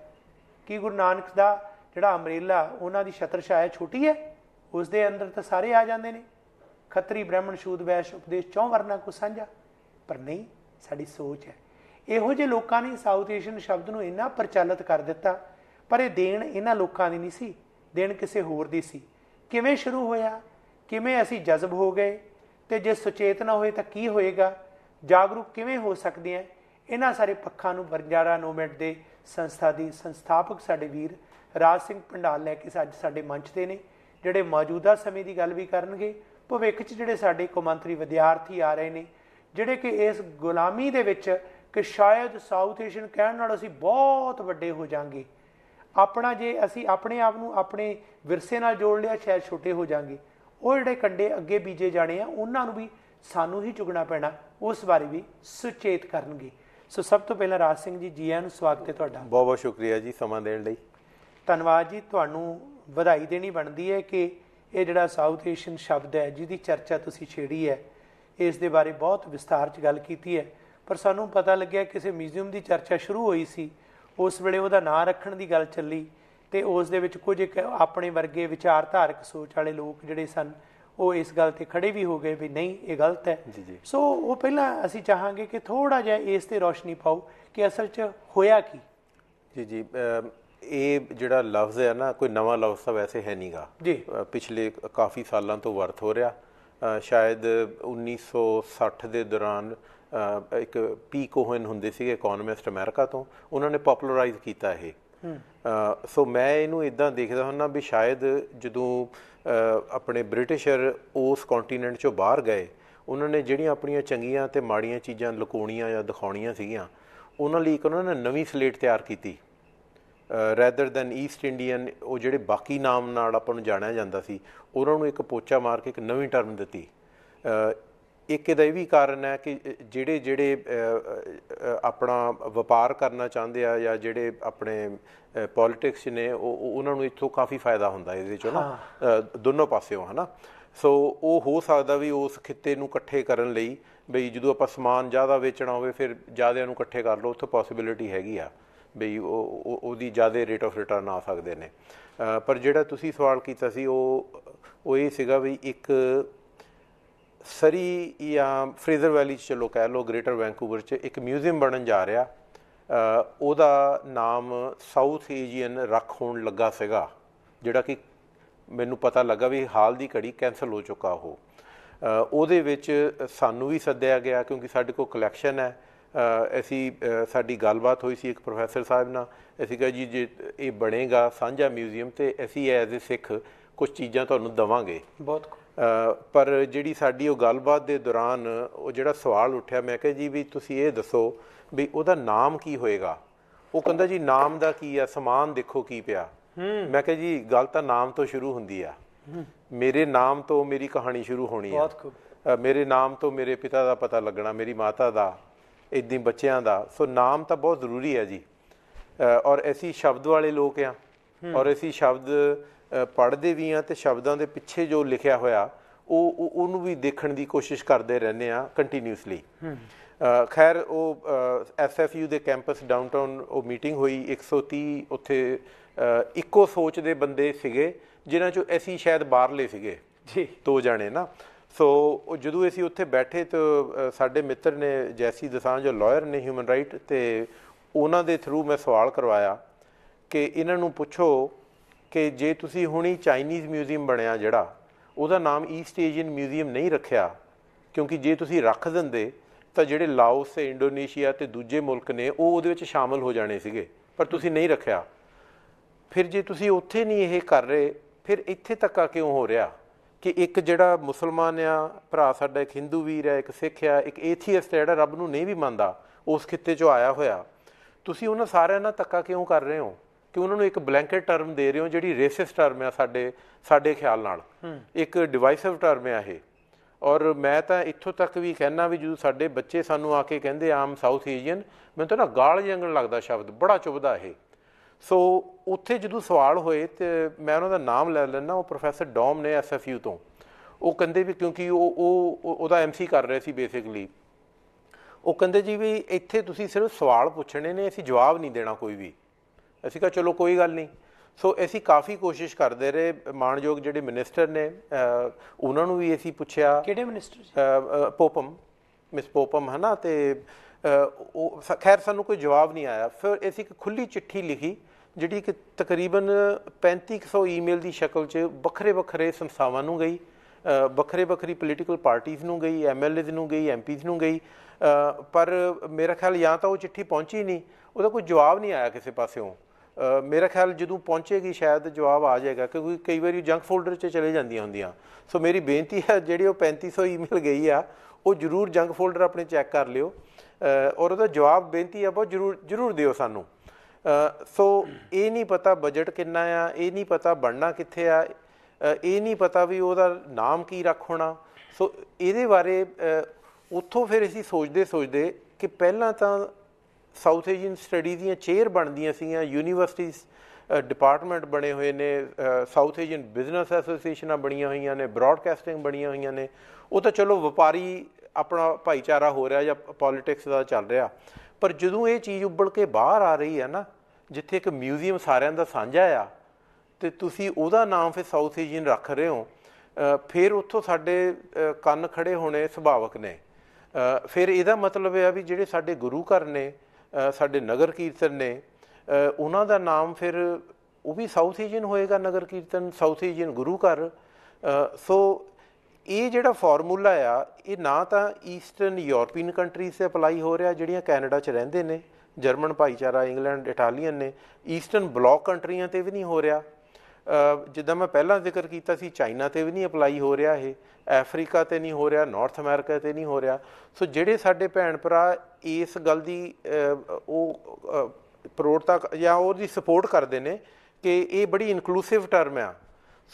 ਕੀ ਗੁਰੂ ਨਾਨਕ ਦਾ ਜਿਹੜਾ ਅਮਰੀਲਾ ਉਹਨਾਂ ਦੀ ਛਤਰਛਾਇਆ ਛੋਟੀ ਹੈ ਉਸ ਦੇ ਅੰਦਰ ਤਾਂ ਸਾਰੇ ਆ ਜਾਂਦੇ ਨੇ ਖੱਤਰੀ ਬ੍ਰਾਹਮਣ ਸ਼ੂਦ ਵੈਸ਼ ਉਪਦੇਸ਼ ਚੌਂ ਵਰਨਾ ਕੋ ਸਾਂਝਾ ਪਰ ਨਹੀਂ ਸਾਡੀ ਸੋਚ ਹੈ ਇਹੋ ਜਿਹੇ ਲੋਕਾਂ ਨੇ ਸਾਊਥ ਏਸ਼ੀਅਨ ਸ਼ਬਦ ਨੂੰ ਇੰਨਾ ਪ੍ਰਚਲਿਤ ਕਰ ਦਿੱਤਾ ਪਰ ਇਹ ਦੇਣ ਇਹਨਾਂ ਲੋਕਾਂ ਦੀ ਨਹੀਂ ਸੀ ਦੇਣ ਕਿਸੇ ਹੋਰ ਦੀ ਸੀ ਕਿਵੇਂ ਸ਼ੁਰੂ ਹੋਇਆ ਕਿਵੇਂ ਅਸੀਂ ਜਜ਼ਬ ਹੋ ਗਏ ਤੇ ਜੇ ਸੁਚੇਤ ਨਾ ਹੋਏ ਤਾਂ ਕੀ ਹੋਏਗਾ ਜਾਗਰੂਕ ਕਿਵੇਂ ਹੋ ਸਕਦੇ ਆ ਇਹਨਾਂ ਸਾਰੇ ਪੱਖਾਂ ਨੂੰ ਵਰਜਾਰਾ ਨੋਮੈਂਟ ਦੇ ਸੰਸਥਾ ਦੀ ਸੰਸਥਾਪਕ ਸਾਡੇ ਵੀਰ ਰਾਜ ਸਿੰਘ ਪੰਡਾਲ ਲੈ ਕੇ ਅੱਜ ਸਾਡੇ ਮੰਚ ਤੇ ਨੇ ਜਿਹੜੇ ਮੌਜੂਦਾ ਸਮੇਂ ਦੀ ਗੱਲ ਵੀ ਕਰਨਗੇ ਭਵਿੱਖ 'ਚ ਜਿਹੜੇ ਸਾਡੇ ਕੁਮੰਤਰੀ ਵਿਦਿਆਰਥੀ ਆ ਰਹੇ ਨੇ ਜਿਹੜੇ ਕਿ ਇਸ ਗੁਲਾਮੀ ਦੇ ਵਿੱਚ ਕਿ ਸ਼ਾਇਦ ਸਾਊਥ ਏਸ਼ੀਅਨ ਕਹਿਣ ਨਾਲ ਅਸੀਂ ਬਹੁਤ ਵੱਡੇ ਹੋ ਜਾਾਂਗੇ ਆਪਣਾ ਜੇ ਅਸੀਂ ਆਪਣੇ ਆਪ ਨੂੰ ਆਪਣੇ ਵਿਰਸੇ ਨਾਲ ਜੋੜ ਲਿਆ ਸ਼ਾਇਦ ਛੋਟੇ ਹੋ ਜਾਾਂਗੇ ਉਹ ਜਿਹੜੇ ਕੰਡੇ ਅੱਗੇ ਬੀਜੇ ਜਾਣੇ ਆ ਉਹਨਾਂ ਨੂੰ ਵੀ ਸਾਨੂੰ ਹੀ ਚੁਗਣਾ ਪੈਣਾ ਉਸ ਬਾਰੇ ਵੀ ਸੁਚੇਤ ਕਰਨਗੇ ਸੋ ਸਭ ਤੋਂ ਪਹਿਲਾਂ ਰਾਜ ਸਿੰਘ ਜੀ ਜੀ ਨੂੰ ਸਵਾਗਤ ਹੈ ਤੁਹਾਡਾ ਬਹੁਤ ਬਹੁਤ ਸ਼ੁਕਰੀਆ ਜੀ ਸਮਾਂ ਦੇਣ ਲਈ ਧੰਨਵਾਦ ਜੀ ਤੁਹਾਨੂੰ ਵਧਾਈ ਦੇਣੀ ਬਣਦੀ ਹੈ ਕਿ ਇਹ ਜਿਹੜਾ ਸਾਊਥ ਏਸ਼ੀਅਨ ਸ਼ਬਦ ਹੈ ਜਿਹਦੀ ਚਰਚਾ ਤੁਸੀਂ ਛੇੜੀ ਹੈ ਇਸ ਦੇ ਬਾਰੇ ਬਹੁਤ ਵਿਸਤਾਰ ਚ ਗੱਲ ਕੀਤੀ ਹੈ ਪਰ ਸਾਨੂੰ ਪਤਾ ਲੱਗਿਆ ਕਿਸੇ ਮਿਊਜ਼ੀਅਮ ਦੀ ਚਰਚਾ ਸ਼ੁਰੂ ਹੋਈ ਸੀ ਉਸ ਵੇਲੇ ਉਹਦਾ ਨਾਂ ਰੱਖਣ ਦੀ ਗੱਲ ਚੱਲੀ ਤੇ ਉਸ ਦੇ ਵਿੱਚ ਕੁਝ ਇੱਕ ਆਪਣੇ ਵਰਗੇ ਵਿਚਾਰਧਾਰਕ ਸੋਚ ਵਾਲੇ ਲੋਕ ਜਿਹੜੇ ਸਨ ਉਹ ਇਸ ਗੱਲ ਤੇ ਖੜੇ ਵੀ ਹੋ ਗਏ ਵੀ ਨਹੀਂ ਇਹ ਗਲਤ ਹੈ ਸੋ ਉਹ ਪਹਿਲਾਂ ਅਸੀਂ ਚਾਹਾਂਗੇ ਕਿ ਥੋੜਾ ਜਿਹਾ ਇਸ ਤੇ ਰੋਸ਼ਨੀ ਪਾਓ ਕਿ ਅਸਲ 'ਚ ਹੋਇਆ ਕੀ ਜੀ ਜੀ ਇਹ ਜਿਹੜਾ ਲਫ਼ਜ਼ ਹੈ ਨਾ ਕੋਈ ਨਵਾਂ ਲਫ਼ਜ਼ ਤਾਂ ਵੈਸੇ ਹੈ ਨਹੀਂਗਾ ਜੀ ਪਿਛਲੇ ਕਾਫੀ ਸਾਲਾਂ ਤੋਂ ਵਰਤ ਹੋ ਰਿਹਾ ਸ਼ਾਇਦ 1960 ਦੇ ਦੌਰਾਨ ਇੱਕ ਪੀ ਕੋਹਨ ਹੁੰਦੇ ਸੀਗੇ ਇਕਨੋਮਿਸਟ ਅਮਰੀਕਾ ਤੋਂ ਉਹਨਾਂ ਨੇ ਪਪੂਲਰਾਈਜ਼ ਕੀਤਾ ਇਹ ਸੋ ਮੈਂ ਇਹਨੂੰ ਇਦਾਂ ਦੇਖਦਾ ਹੁੰਨਾ ਵੀ ਸ਼ਾਇਦ ਜਦੋਂ ਆਪਣੇ ਬ੍ਰਿਟਿਸ਼ਰ ਉਸ ਕੰਟੀਨੈਂਟ ਚੋਂ ਬਾਹਰ ਗਏ ਉਹਨਾਂ ਨੇ ਜਿਹੜੀਆਂ ਆਪਣੀਆਂ ਚੰਗੀਆਂ ਤੇ ਮਾੜੀਆਂ ਚੀਜ਼ਾਂ ਲੁਕੋਣੀਆਂ ਜਾਂ ਦਿਖਾਉਣੀਆਂ ਸੀਗੀਆਂ ਉਹਨਾਂ ਲਈ ਇੱਕ ਉਹਨਾਂ ਨੇ ਨਵੀਂ ਸਲੇਟ ਤਿਆਰ ਕੀਤੀ ਰੈਦਰ ਦੈਨ ਈਸਟ ਇੰਡੀਅਨ ਉਹ ਜਿਹੜੇ ਬਾਕੀ ਨਾਮ ਨਾਲ ਆਪਾਂ ਨੂੰ ਜਾਣਿਆ ਜਾਂਦਾ ਸੀ ਉਹਨਾਂ ਨੂੰ ਇੱਕ ਪੋਚਾ ਮਾਰ ਕੇ ਇੱਕ ਨਵੀਂ ਟਰਮ ਦਿੱਤੀ ਇੱਕ ਇਹਦਾ ਇਹ ਵੀ ਕਾਰਨ ਹੈ ਕਿ ਜਿਹੜੇ ਜਿਹੜੇ ਆਪਣਾ ਵਪਾਰ ਕਰਨਾ ਚਾਹੁੰਦੇ ਆ ਜਾਂ ਜਿਹੜੇ ਆਪਣੇ ਪੋਲਿਟਿਕਸ ਨੇ ਉਹ ਉਹਨਾਂ ਨੂੰ ਇੱਥੋਂ ਕਾਫੀ ਫਾਇਦਾ ਹੁੰਦਾ ਇਹਦੇ ਚੋਂ ਨਾ ਦੋਨੋਂ ਪਾਸਿਓਂ ਹਨਾ ਸੋ ਉਹ ਹੋ ਸਕਦਾ ਵੀ ਉਸ ਖਿੱਤੇ ਨੂੰ ਇਕੱਠੇ ਕਰਨ ਲਈ ਬਈ ਜਦੋਂ ਆਪਾਂ ਸਮਾਨ ਜ਼ਿਆਦਾ ਵੇਚਣਾ ਹੋਵੇ ਫਿਰ ਜ਼ਿਆਦਿਆਂ ਨੂੰ ਇਕੱਠੇ ਕਰ ਲਓ ਉੱਥੇ ਪੋਸਿਬਿਲਿਟੀ ਹੈਗੀ ਆ ਬਈ ਉਹ ਉਹਦੀ ਜ਼ਿਆਦਾ ਰੇਟ ਆਫ ਰਿਟਰਨ ਆ ਸਕਦੇ ਨੇ ਪਰ ਜਿਹੜਾ ਤੁਸੀਂ ਸਵਾਲ ਕੀਤਾ ਸੀ ਉਹ ਉਹ ਇਹ ਸੀਗਾ ਵੀ ਇੱਕ ਸਰੀ ਜਾਂ ਫਰੀਜ਼ਰ ਵੈਲੀ ਚ ਚਲੋ ਕਹਿ ਲੋ ਗ੍ਰੇਟਰ ਵੈਂਕੂਵਰ ਚ ਇੱਕ ਮਿਊਜ਼ੀਅਮ ਬਣਨ ਜਾ ਰਿਹਾ ਉਹਦਾ ਨਾਮ ਸਾਊਥ ਏਸ਼ੀਅਨ ਰੱਖ ਹੋਣ ਲੱਗਾ ਸੀਗਾ ਜਿਹੜਾ ਕਿ ਮੈਨੂੰ ਪਤਾ ਲੱਗਾ ਵੀ ਹਾਲ ਦੀ ਘੜੀ ਕੈਨਸਲ ਹੋ ਚੁੱਕਾ ਉਹ ਉਹਦੇ ਵਿੱਚ ਸਾਨੂੰ ਵੀ ਸੱਦਿਆ ਗਿਆ ਕਿਉਂਕਿ ਸਾਡੇ ਕੋਲ ਕਲੈਕਸ਼ਨ ਹੈ ਅਸੀਂ ਸਾਡੀ ਗੱਲਬਾਤ ਹੋਈ ਸੀ ਇੱਕ ਪ੍ਰੋਫੈਸਰ ਸਾਹਿਬ ਨਾਲ ਅਸੀਂ ਕਿਹਾ ਜੀ ਜੇ ਇਹ ਬਣੇਗਾ ਸਾਂਝਾ ਮਿਊਜ਼ੀਅਮ ਤੇ ਅਸੀਂ ਐਜ਼ ਅ ਸਿੱਖ ਕੁਝ ਚੀਜ਼ਾਂ ਤੁਹਾਨੂੰ ਦਵਾਂਗੇ ਬਹੁਤ ਪਰ ਜਿਹੜੀ ਸਾਡੀ ਉਹ ਗੱਲਬਾਤ ਦੇ ਦੌਰਾਨ ਉਹ ਜਿਹੜਾ ਸਵਾਲ ਉੱਠਿਆ ਮੈਂ ਕਿਹਾ ਜੀ ਵੀ ਤੁਸੀਂ ਇਹ ਦੱਸੋ ਵੀ ਉਹਦਾ ਨਾਮ ਕੀ ਹੋਏਗਾ ਉਹ ਕਹਿੰਦਾ ਜੀ ਨਾਮ ਦਾ ਕੀ ਆ ਸਮਾਨ ਦੇਖੋ ਕੀ ਪਿਆ ਮੈਂ ਕਿਹਾ ਜੀ ਗੱਲ ਤਾਂ ਨਾਮ ਤੋਂ ਸ਼ੁਰੂ ਹੁੰਦੀ ਆ ਮੇਰੇ ਨਾਮ ਤੋਂ ਮੇਰੀ ਕਹਾਣੀ ਸ਼ੁਰੂ ਹੋਣੀ ਆ ਬਹੁਤ ਖੂਬ ਮੇਰੇ ਨਾਮ ਤੋਂ ਮੇਰੇ ਪਿਤਾ ਦਾ ਪਤਾ ਲੱਗਣਾ ਮੇਰੀ ਮਾਤਾ ਦਾ ਇਦਾਂ ਬੱਚਿਆਂ ਦਾ ਸੋ ਨਾਮ ਤਾਂ ਬਹੁਤ ਜ਼ਰੂਰੀ ਹੈ ਜੀ ਔਰ ਐਸੀ ਸ਼ਬਦ ਵਾਲੇ ਲੋਕ ਆ ਔਰ ਐਸੀ ਸ਼ਬਦ ਪੜਦੇ ਵੀ ਆ ਤੇ ਸ਼ਬਦਾਂ ਦੇ ਪਿੱਛੇ ਜੋ ਲਿਖਿਆ ਹੋਇਆ ਉਹ ਉਹਨੂੰ ਵੀ ਦੇਖਣ ਦੀ ਕੋਸ਼ਿਸ਼ ਕਰਦੇ ਰਹਿੰਦੇ ਆ ਕੰਟੀਨਿਊਸਲੀ ਖੈਰ ਉਹ ਐਫਐਫਯੂ ਦੇ ਕੈਂਪਸ ਡਾਊਨਟਾਊਨ ਉਹ ਮੀਟਿੰਗ ਹੋਈ 130 ਉੱਥੇ ਇੱਕੋ ਸੋਚ ਦੇ ਬੰਦੇ ਸੀਗੇ ਜਿਨ੍ਹਾਂ ਚੋਂ ਅਸੀਂ ਸ਼ਾਇਦ ਬਾਹਰਲੇ ਸੀਗੇ ਜੀ ਦੋ ਜਾਣੇ ਨਾ ਸੋ ਉਹ ਜਦੋਂ ਅਸੀਂ ਉੱਥੇ ਬੈਠੇ ਤਾਂ ਸਾਡੇ ਮਿੱਤਰ ਨੇ ਜੈਸੀ ਦਸਾਂ ਜੋ ਲਾਇਰ ਨੇ ਹਿਊਮਨ ਰਾਈਟ ਤੇ ਉਹਨਾਂ ਦੇ ਥਰੂ ਮੈਂ ਸਵਾਲ ਕਰਵਾਇਆ ਕਿ ਇਹਨਾਂ ਨੂੰ ਪੁੱਛੋ ਕਿ ਜੇ ਤੁਸੀਂ ਹੁਣੀ ਚਾਈਨੀਜ਼ ਮਿਊਜ਼ੀਅਮ ਬਣਿਆ ਜਿਹੜਾ ਉਹਦਾ ਨਾਮ ਈਸਟ ਏਸ਼ੀਅਨ ਮਿਊਜ਼ੀਅਮ ਨਹੀਂ ਰੱਖਿਆ ਕਿਉਂਕਿ ਜੇ ਤੁਸੀਂ ਰੱਖ ਦਿੰਦੇ ਤਾਂ ਜਿਹੜੇ ਲਾਓਸ ਤੇ ਇੰਡੋਨੇਸ਼ੀਆ ਤੇ ਦੂਜੇ ਮੁਲਕ ਨੇ ਉਹ ਉਹਦੇ ਵਿੱਚ ਸ਼ਾਮਲ ਹੋ ਜਾਣੇ ਸੀਗੇ ਪਰ ਤੁਸੀਂ ਨਹੀਂ ਰੱਖਿਆ ਫਿਰ ਜੇ ਤੁਸੀਂ ਉੱਥੇ ਨਹੀਂ ਇਹ ਕਰ ਰਹੇ ਫਿਰ ਇੱਥੇ ਤੱਕਾ ਕਿਉਂ ਹੋ ਰਿਹਾ ਕਿ ਇੱਕ ਜਿਹੜਾ ਮੁਸਲਮਾਨ ਆ ਭਰਾ ਸਾਡਾ ਇੱਕ ਹਿੰਦੂ ਵੀਰ ਹੈ ਇੱਕ ਸਿੱਖ ਆ ਇੱਕ ਏਥੀਅਸਟ ਜਿਹੜਾ ਰੱਬ ਨੂੰ ਨਹੀਂ ਵੀ ਮੰਨਦਾ ਉਸ ਖਿੱਤੇ 'ਚੋਂ ਆਇਆ ਹੋਇਆ ਤੁਸੀਂ ਉਹਨਾਂ ਸਾਰਿਆਂ ਨਾਲ ਤੱਕਾ ਕਿਉਂ ਕਰ ਰਹੇ ਹੋ ਕਿ ਉਹਨਾਂ ਨੂੰ ਇੱਕ ਬਲੈਂਕਟ ਟਰਮ ਦੇ ਰਹੇ ਹੋ ਜਿਹੜੀ ਰੇਸਿਸਟ ਟਰਮ ਆ ਸਾਡੇ ਸਾਡੇ ਖਿਆਲ ਨਾਲ ਇੱਕ ਡਿਵਾਈਸਿਵ ਟਰਮ ਆ ਇਹ ਔਰ ਮੈਂ ਤਾਂ ਇੱਥੋਂ ਤੱਕ ਵੀ ਕਹਿਣਾ ਵੀ ਜਦੋਂ ਸਾਡੇ ਬੱਚੇ ਸਾਨੂੰ ਆ ਕੇ ਕਹਿੰਦੇ ਆਮ ਸਾਊਥ ਏਸ਼ੀਅਨ ਮੈਨੂੰ ਤਾਂ ਨਾ ਗਾਲ ਜੰਗਣ ਲੱਗਦਾ ਸ਼ਬਦ ਬੜਾ ਚੁਭਦਾ ਇਹ ਸੋ ਉੱਥੇ ਜਦੋਂ ਸਵਾਲ ਹੋਏ ਤੇ ਮੈਂ ਉਹਨਾਂ ਦਾ ਨਾਮ ਲੈ ਲੈਣਾ ਉਹ ਪ੍ਰੋਫੈਸਰ ਡੋਮ ਨੇ ਐਸਐਫਯੂ ਤੋਂ ਉਹ ਕਹਿੰਦੇ ਵੀ ਕਿਉਂਕਿ ਉਹ ਉਹ ਉਹਦਾ ਐਮਸੀ ਕਰ ਰਹੇ ਸੀ ਬੇਸਿਕਲੀ ਉਹ ਕਹਿੰਦੇ ਜੀ ਵੀ ਇੱਥੇ ਤੁਸੀਂ ਸਿਰਫ ਸਵਾਲ ਪੁੱਛਣੇ ਨੇ ਅਸੀਂ ਜਵਾਬ ਨਹੀਂ ਦੇਣਾ ਕੋਈ ਵੀ ਅਸੀਂ ਕਿਹਾ ਚਲੋ ਕੋਈ ਗੱਲ ਨਹੀਂ ਸੋ ਅਸੀਂ ਕਾਫੀ ਕੋਸ਼ਿਸ਼ ਕਰਦੇ ਰਹੇ ਮਾਨਯੋਗ ਜਿਹੜੇ ਮਿਨਿਸਟਰ ਨੇ ਉਹਨਾਂ ਨੂੰ ਵੀ ਅਸੀਂ ਪੁੱਛਿਆ ਕਿਹੜੇ ਮਿਨਿਸਟਰ ਪੋਪਮ ਮਿਸ ਪੋਪਮ ਹਨਾ ਤੇ ਉਹ ਖੈਰ ਸਾਨੂੰ ਕੋਈ ਜਵਾਬ ਨਹੀਂ ਆਇਆ ਫਿਰ ਅਸੀਂ ਇੱਕ ਖੁੱਲੀ ਚਿੱਠੀ ਲਿਖੀ ਜਿਹੜੀ ਕਿ ਤਕਰੀਬਨ 3500 ਈਮੇਲ ਦੀ ਸ਼ਕਲ 'ਚ ਵੱਖਰੇ ਵੱਖਰੇ ਸੰਸਥਾਵਾਂ ਨੂੰ ਗਈ ਵੱਖਰੇ ਵੱਖਰੀ ਪੋਲੀਟੀਕਲ ਪਾਰਟੀਆਂ ਨੂੰ ਗਈ ਐਮਐਲਏ ਨੂੰ ਗਈ ਐਮਪੀਜ਼ ਨੂੰ ਗਈ ਪਰ ਮੇਰਾ ਖਿਆਲ ਜਾਂ ਤਾਂ ਉਹ ਚਿੱਠੀ ਪਹੁੰਚੀ ਨਹੀਂ ਉਹਦਾ ਕੋਈ ਜਵਾਬ ਨਹੀਂ ਆਇਆ ਕਿਸੇ ਪਾਸਿਓਂ ਮੇਰਾ ਖਿਆਲ ਜਦੋਂ ਪਹੁੰਚੇਗੀ ਸ਼ਾਇਦ ਜਵਾਬ ਆ ਜਾਏਗਾ ਕਿਉਂਕਿ ਕਈ ਵਾਰੀ ਜੰਕ ਫੋਲਡਰ 'ਚ ਚਲੇ ਜਾਂਦੀਆਂ ਹੁੰਦੀਆਂ ਸੋ ਮੇਰੀ ਬੇਨਤੀ ਹੈ ਜਿਹੜੀ ਉਹ 3500 ਈਮੇਲ ਗਈ ਆ ਉਹ ਜਰੂਰ ਜੰਕ ਫੋਲਡਰ ਆਪਣੇ ਚੈੱਕ ਕਰ ਲਿਓ ਔਰ ਉਹਦਾ ਜਵਾਬ ਬੇਨਤੀ ਆ ਬਹੁਤ ਜਰੂਰ ਜਰੂਰ ਦਿਓ ਸਾਨੂੰ ਸੋ ਇਹ ਨਹੀਂ ਪਤਾ ਬਜਟ ਕਿੰਨਾ ਆ ਇਹ ਨਹੀਂ ਪਤਾ ਬਣਨਾ ਕਿੱਥੇ ਆ ਇਹ ਨਹੀਂ ਪਤਾ ਵੀ ਉਹਦਾ ਨਾਮ ਕੀ ਰੱਖ ਹੋਣਾ ਸੋ ਇਹਦੇ ਬਾਰੇ ਉੱਥੋਂ ਫਿਰ ਅਸੀਂ ਸੋਚਦੇ ਸੋਚਦੇ ਕਿ ਪਹਿਲਾਂ ਤਾਂ ਸਾਊਥ ਏਸ਼ੀਅਨ ਸਟੱਡੀਜ਼ ਦੀਆਂ ਚੇਅਰ ਬਣਦੀਆਂ ਸੀਗੀਆਂ ਯੂਨੀਵਰਸਿਟੀਜ਼ ਡਿਪਾਰਟਮੈਂਟ ਬਣੇ ਹੋਏ ਨੇ ਸਾਊਥ ਏਸ਼ੀਅਨ ਬਿਜ਼ਨਸ ਐਸੋਸੀਏਸ਼ਨਾਂ ਬਣੀਆਂ ਹੋਈਆਂ ਨੇ ਬ੍ਰਾਡਕਾਸਟਿੰਗ ਬਣੀਆਂ ਹੋਈਆਂ ਨੇ ਉਹ ਤਾਂ ਚਲੋ ਵਪਾਰੀ ਆਪਣਾ ਭਾਈਚਾਰਾ ਹੋ ਰਿਹਾ ਜਾਂ ਪੋਲਿਟਿਕਸ ਦਾ ਚੱਲ ਰਿਹਾ ਪਰ ਜਦੋਂ ਇਹ ਚੀਜ਼ ਉੱਬਲ ਕੇ ਬਾਹਰ ਆ ਰਹੀ ਹੈ ਨਾ ਜਿੱਥੇ ਇੱਕ ਮਿਊਜ਼ੀਅਮ ਸਾਰਿਆਂ ਦਾ ਸਾਂਝਾ ਆ ਤੇ ਤੁਸੀਂ ਉਹਦਾ ਨਾਮ ਫਿਰ ਸਾਊਥ ਏਸ਼ੀਅਨ ਰੱਖ ਰਹੇ ਹੋ ਫਿਰ ਉੱਥੋਂ ਸਾਡੇ ਕੰਨ ਖੜੇ ਹੋਣੇ ਸੁਭਾਵਕ ਨੇ ਫਿਰ ਇਹਦਾ ਮਤਲਬ ਇਹ ਆ ਵੀ ਜਿਹੜੇ ਸਾਡੇ ਗੁਰੂ ਘਰ ਨੇ ਸਾਡੇ ਨਗਰ ਕੀਰਤਨ ਨੇ ਉਹਨਾਂ ਦਾ ਨਾਮ ਫਿਰ ਉਹ ਵੀ ਸਾਊਥ ਏਜੀਅਨ ਹੋਏਗਾ ਨਗਰ ਕੀਰਤਨ ਸਾਊਥ ਏਜੀਅਨ ਗੁਰੂ ਘਰ ਸੋ ਇਹ ਜਿਹੜਾ ਫਾਰਮੂਲਾ ਆ ਇਹ ਨਾ ਤਾਂ ਈਸਟਰਨ ਯੂਰੋਪੀਅਨ ਕੰਟਰੀਜ਼ ਤੇ ਅਪਲਾਈ ਹੋ ਰਿਹਾ ਜਿਹੜੀਆਂ ਕੈਨੇਡਾ 'ਚ ਰਹਿੰਦੇ ਨੇ ਜਰਮਨ ਭਾਈਚਾਰਾ ਇੰਗਲੈਂਡ ਇਟਾਲੀਅਨ ਨੇ ਈਸਟਰਨ ਬਲੌਕ ਕੰਟਰੀਆਂ ਤੇ ਵੀ ਨਹੀਂ ਹੋ ਰਿਹਾ ਜਿੱਦਾਂ ਮੈਂ ਪਹਿਲਾਂ ਜ਼ਿਕਰ ਕੀਤਾ ਸੀ ਚਾਈਨਾ ਤੇ ਵੀ ਨਹੀਂ ਅਪਲਾਈ ਹੋ ਰਿਹਾ ਇਹ ਅਫਰੀਕਾ ਤੇ ਨਹੀਂ ਹੋ ਰਿਹਾ ਨਾਰਥ ਅਮਰੀਕਾ ਤੇ ਨਹੀਂ ਹੋ ਰਿਹਾ ਸੋ ਜਿਹੜੇ ਸਾਡੇ ਭੈਣ ਭਰਾ ਇਸ ਗੱਲ ਦੀ ਉਹ ਪ੍ਰੋੜਤਾ ਜਾਂ ਦੀ ਸਪੋਰਟ ਕਰਦੇ ਨੇ ਕਿ ਇਹ ਬੜੀ ਇਨਕਲੂਸਿਵ ਟਰਮ ਆ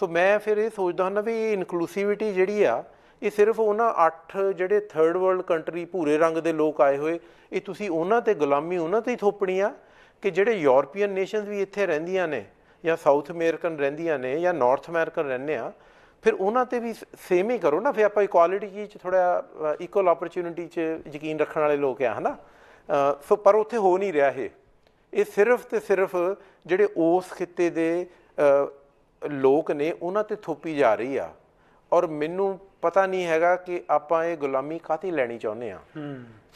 ਸੋ ਮੈਂ ਫਿਰ ਇਹ ਸੋਚਦਾ ਹਾਂ ਵੀ ਇਹ ਇਨਕਲੂਸਿਵਿਟੀ ਜਿਹੜੀ ਆ ਇਹ ਸਿਰਫ ਉਹਨਾਂ 8 ਜਿਹੜੇ ਥਰਡ ਵਰਲਡ ਕੰਟਰੀ ਭੂਰੇ ਰੰਗ ਦੇ ਲੋਕ ਆਏ ਹੋਏ ਇਹ ਤੁਸੀਂ ਉਹਨਾਂ ਤੇ ਗੁਲਾਮੀ ਉਹਨਾਂ ਤੇ ਹੀ ਥੋਪਣੀ ਆ ਕਿ ਜਿਹੜੇ ਯੂਰੋਪੀਅਨ ਨੇਸ਼ਨਸ ਵੀ ਇੱਥੇ ਰਹਿੰਦੀਆਂ ਨੇ ਜਾਂ ਸਾਊਥ ਅਮਰੀਕਨ ਰਹਿੰਦੀਆਂ ਨੇ ਜਾਂ ਨਾਰਥ ਅਮਰੀਕਨ ਰਹਿੰਦੇ ਆ ਫਿਰ ਉਹਨਾਂ ਤੇ ਵੀ ਸੇਮ ਹੀ ਕਰੋ ਨਾ ਫਿਰ ਆਪਾਂ ਇਕੁਆਲਿਟੀ 'ਚ ਥੋੜਾ ਇਕੁਅਲ ਓਪਰਚ्युनिटी 'ਚ ਯਕੀਨ ਰੱਖਣ ਵਾਲੇ ਲੋਕ ਆ ਹਨਾ ਸੋ ਪਰ ਉੱਥੇ ਹੋ ਨਹੀਂ ਰਿਹਾ ਇਹ ਇਹ ਸਿਰਫ ਤੇ ਸਿਰਫ ਜਿਹੜੇ ਉਸ ਖਿੱਤੇ ਦੇ ਲੋਕ ਨੇ ਉਹਨਾਂ ਤੇ ਥੋਪੀ ਜਾ ਰਹੀ ਆ ਔਰ ਮੈਨੂੰ ਪਤਾ ਨਹੀਂ ਹੈਗਾ ਕਿ ਆਪਾਂ ਇਹ ਗੁਲਾਮੀ ਕਾਤੀ ਲੈਣੀ ਚਾਹੁੰਦੇ ਆ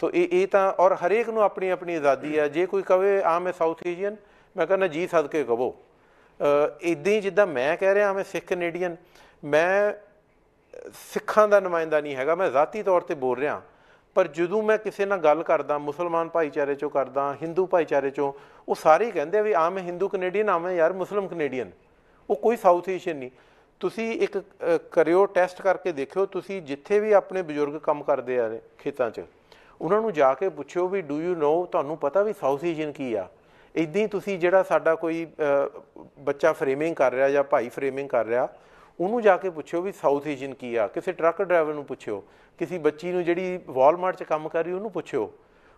ਸੋ ਇਹ ਇਹ ਤਾਂ ਔਰ ਹਰੇਕ ਨੂੰ ਆਪਣੀ ਆਪਣੀ ਆਜ਼ਾਦੀ ਆ ਜੇ ਕੋਈ ਕਵੇ ਆ ਮੈਂ ਸਾਊਥ ਏਸ਼ੀਅਨ ਮੈਂ ਕਹਿੰਦਾ ਜੀ ਸਦਕੇ ਕਹੋ ਇਦਾਂ ਹੀ ਜਿੱਦਾਂ ਮੈਂ ਕਹਿ ਰਿਹਾ ਮੈਂ ਸਿੱਖ ਕੈਨੇਡੀਅਨ ਮੈਂ ਸਿੱਖਾਂ ਦਾ ਨੁਮਾਇੰਦਾ ਨਹੀਂ ਹੈਗਾ ਮੈਂ ਜ਼ਾਤੀ ਤੌਰ ਤੇ ਬੋਲ ਰਿਹਾ ਪਰ ਜਦੋਂ ਮੈਂ ਕਿਸੇ ਨਾਲ ਗੱਲ ਕਰਦਾ ਮੁਸਲਮਾਨ ਭਾਈਚਾਰੇ ਚੋਂ ਕਰਦਾ ਹਿੰਦੂ ਭਾਈਚਾਰੇ ਚੋਂ ਉਹ ਸਾਰੇ ਕਹਿੰਦੇ ਵੀ ਆ ਮੈਂ ਹਿੰਦੂ ਕੈਨੇਡੀਅਨ ਆ ਮੈਂ ਯਾਰ ਮੁਸਲਮ ਕੈਨੇਡੀਅਨ ਉਹ ਕੋਈ ਸਾਊਥ ਏਸ਼ੀਅਨ ਨਹੀਂ ਤੁਸੀਂ ਇੱਕ ਕਰਿਓ ਟੈਸਟ ਕਰਕੇ ਦੇਖਿਓ ਤੁਸੀਂ ਜਿੱਥੇ ਵੀ ਆਪਣੇ ਬਜ਼ੁਰਗ ਕੰਮ ਕਰਦੇ ਆ ਖੇਤਾਂ 'ਚ ਉਹਨਾਂ ਨੂੰ ਜਾ ਕੇ ਪੁੱਛਿਓ ਵੀ ਡੂ ਯੂ ਨੋ ਤੁਹਾਨੂੰ ਪਤਾ ਵੀ ਸਾਊਥ ਏਸ਼ੀਅਨ ਕੀ ਆ ਇਦਾਂ ਹੀ ਤੁਸੀਂ ਜਿਹੜਾ ਸਾਡਾ ਕੋਈ ਬੱਚਾ ਫਰੇਮਿੰਗ ਕਰ ਰਿਹਾ ਜਾਂ ਭਾਈ ਫਰੇਮਿੰਗ ਕਰ ਰਿਹਾ ਉਹਨੂੰ ਜਾ ਕੇ ਪੁੱਛਿਓ ਵੀ ਸਾਊਥ ਏਸ਼ੀਅਨ ਕੀ ਆ ਕਿਸੇ ਟਰੱਕ ਡਰਾਈਵਰ ਨੂੰ ਪੁੱਛਿਓ ਕਿਸੇ ਬੱਚੀ ਨੂੰ ਜਿਹੜੀ ਵਾਲਮਾਰਟ 'ਚ ਕੰਮ ਕਰ ਰਹੀ ਉਹਨੂੰ ਪੁੱਛਿਓ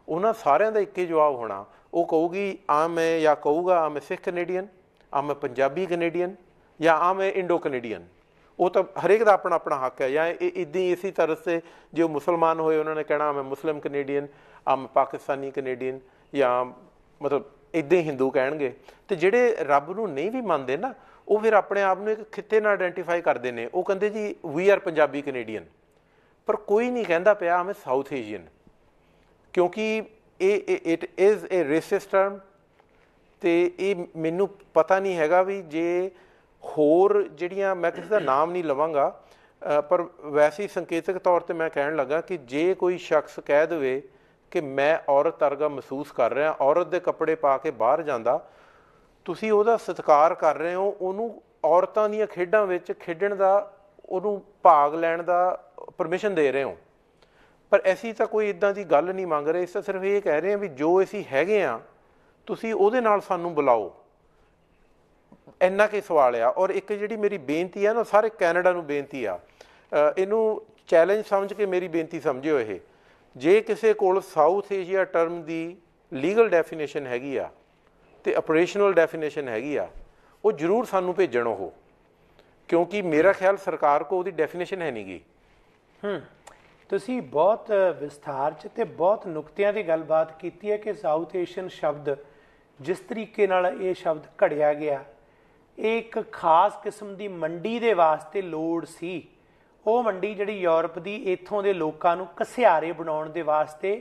ਉਹਨਾਂ ਸਾਰਿਆਂ ਦਾ ਇੱਕੇ ਜਵਾਬ ਹੋਣਾ ਉਹ ਕਹੂਗੀ ਆ ਮੈਂ ਜਾਂ ਕਹੂਗਾ ਆ ਮੈਂ ਸਿੱਖ ਕੈਨੇਡੀਅਨ ਆ ਮੈਂ ਪੰਜਾਬੀ ਕੈਨੇਡੀਅਨ ਜਾਂ ਆ ਮੈਂ ਇੰਡੋ ਕੈਨੇਡੀਅਨ ਉਹ ਤਾਂ ਹਰੇਕ ਦਾ ਆਪਣਾ ਆਪਣਾ ਹੱਕ ਹੈ ਜਾਂ ਇਦਾਂ ਇਸੇ ਤਰ੍ਹਾਂ ਸੇ ਜੇ ਉਹ ਮੁਸਲਮਾਨ ਹੋਏ ਉਹਨਾਂ ਨੇ ਕਹਿਣਾ ਮੈਂ ਮੁਸਲਮ ਕੈਨੇਡੀਅਨ ਆ ਮੈਂ ਪਾਕਿਸਤਾਨੀ ਕੈਨੇਡੀਅਨ ਜਾਂ ਮਤਲਬ ਇਦਾਂ ਹੀ ਹਿੰਦੂ ਕਹਿਣਗੇ ਤੇ ਜਿਹੜੇ ਰੱਬ ਨੂੰ ਨਹੀਂ ਵੀ ਮੰਨਦੇ ਨਾ ਉਹ ਫਿਰ ਆਪਣੇ ਆਪ ਨੂੰ ਇੱਕ ਖਿੱਤੇ ਨਾਲ ਆਇਡੈਂਟੀਫਾਈ ਕਰਦੇ ਨੇ ਉਹ ਕਹਿੰਦੇ ਜੀ ਵੀ ਆਰ ਪੰਜਾਬੀ ਕੈਨੇਡੀਅਨ ਪਰ ਕੋਈ ਨਹੀਂ ਕਹਿੰਦਾ ਪਿਆ ਆਮ ਸਾਊਥ ਏਸ਼ੀਅਨ ਕਿਉਂਕਿ ਇਹ it is a racist term ਤੇ ਇਹ ਮੈਨੂੰ ਪਤਾ ਨਹੀਂ ਹੈਗਾ ਵੀ ਜੇ ਹੋਰ ਜਿਹੜੀਆਂ ਮੈਂ ਕਿਸੇ ਦਾ ਨਾਮ ਨਹੀਂ ਲਵਾਂਗਾ ਪਰ ਵੈਸੇ ਹੀ ਸੰਕੇਤਕ ਤੌਰ ਤੇ ਮੈਂ ਕਹਿਣ ਲੱਗਾ ਕਿ ਜੇ ਕੋਈ ਸ਼ਖਸ ਕਹਿ ਦਵੇ ਕਿ ਮੈਂ ਔਰਤ ਵਰਗਾ ਮਹਿਸੂਸ ਕਰ ਰਿਹਾ ਔਰਤ ਦੇ ਕੱਪੜੇ ਪਾ ਕੇ ਬਾਹਰ ਜਾਂਦਾ ਤੁਸੀਂ ਉਹਦਾ ਸਤਿਕਾਰ ਕਰ ਰਹੇ ਹੋ ਉਹਨੂੰ ਔਰਤਾਂ ਦੀਆਂ ਖੇਡਾਂ ਵਿੱਚ ਖੇਡਣ ਦਾ ਉਹਨੂੰ ਭਾਗ ਲੈਣ ਦਾ ਪਰਮਿਸ਼ਨ ਦੇ ਰਹੇ ਹੋ ਪਰ ਐਸੀ ਤਾਂ ਕੋਈ ਇਦਾਂ ਦੀ ਗੱਲ ਨਹੀਂ ਮੰਗ ਰਹੇ ਇਸ ਤਾਂ ਸਿਰਫ ਇਹ ਕਹਿ ਰਹੇ ਆ ਵੀ ਜੋ ਅਸੀਂ ਹੈਗੇ ਆ ਤੁਸੀਂ ਉਹਦੇ ਨਾਲ ਸਾਨੂੰ ਬੁਲਾਓ ਇੰਨਾ ਕੀ ਸਵਾਲ ਆ ਔਰ ਇੱਕ ਜਿਹੜੀ ਮੇਰੀ ਬੇਨਤੀ ਆ ਨਾ ਸਾਰੇ ਕੈਨੇਡਾ ਨੂੰ ਬੇਨਤੀ ਆ ਇਹਨੂੰ ਚੈਲੰਜ ਸਮਝ ਕੇ ਮੇਰੀ ਬੇਨਤੀ ਸਮਝਿਓ ਇਹ ਜੇ ਕਿਸੇ ਕੋਲ ਸਾਊਥ ਏਸ਼ੀਆ ਟਰਮ ਦੀ ਲੀਗਲ ਡੈਫੀਨੇਸ਼ਨ ਹੈਗੀ ਆ ਤੇ ਆਪਰੇਸ਼ਨਲ ਡੈਫੀਨੇਸ਼ਨ ਹੈਗੀ ਆ ਉਹ ਜ਼ਰੂਰ ਸਾਨੂੰ ਭੇਜਣ ਉਹ ਕਿਉਂਕਿ ਮੇਰਾ ਖਿਆਲ ਸਰਕਾਰ ਕੋ ਉਹਦੀ ਡੈਫੀਨੇਸ਼ਨ ਹੈ ਨਹੀਂ ਗਈ ਹੂੰ ਤੁਸੀਂ ਬਹੁਤ ਵਿਸਥਾਰ ਚ ਤੇ ਬਹੁਤ ਨੁਕਤਿਆਂ ਦੀ ਗੱਲਬਾਤ ਕੀਤੀ ਹੈ ਕਿ ਸਾਊਥ ਏਸ਼ੀਅਨ ਸ਼ਬਦ ਜਿਸ ਤਰੀਕੇ ਨਾਲ ਇਹ ਸ਼ਬਦ ਘੜਿਆ ਗਿਆ ਇਹ ਇੱਕ ਖਾਸ ਕਿਸਮ ਦੀ ਮੰਡੀ ਦੇ ਵਾਸਤੇ ਲੋੜ ਸੀ ਉਹ ਮੰਡੀ ਜਿਹੜੀ ਯੂਰਪ ਦੀ ਇੱਥੋਂ ਦੇ ਲੋਕਾਂ ਨੂੰ ਕਸਿਆਰੇ ਬਣਾਉਣ ਦੇ ਵਾਸਤੇ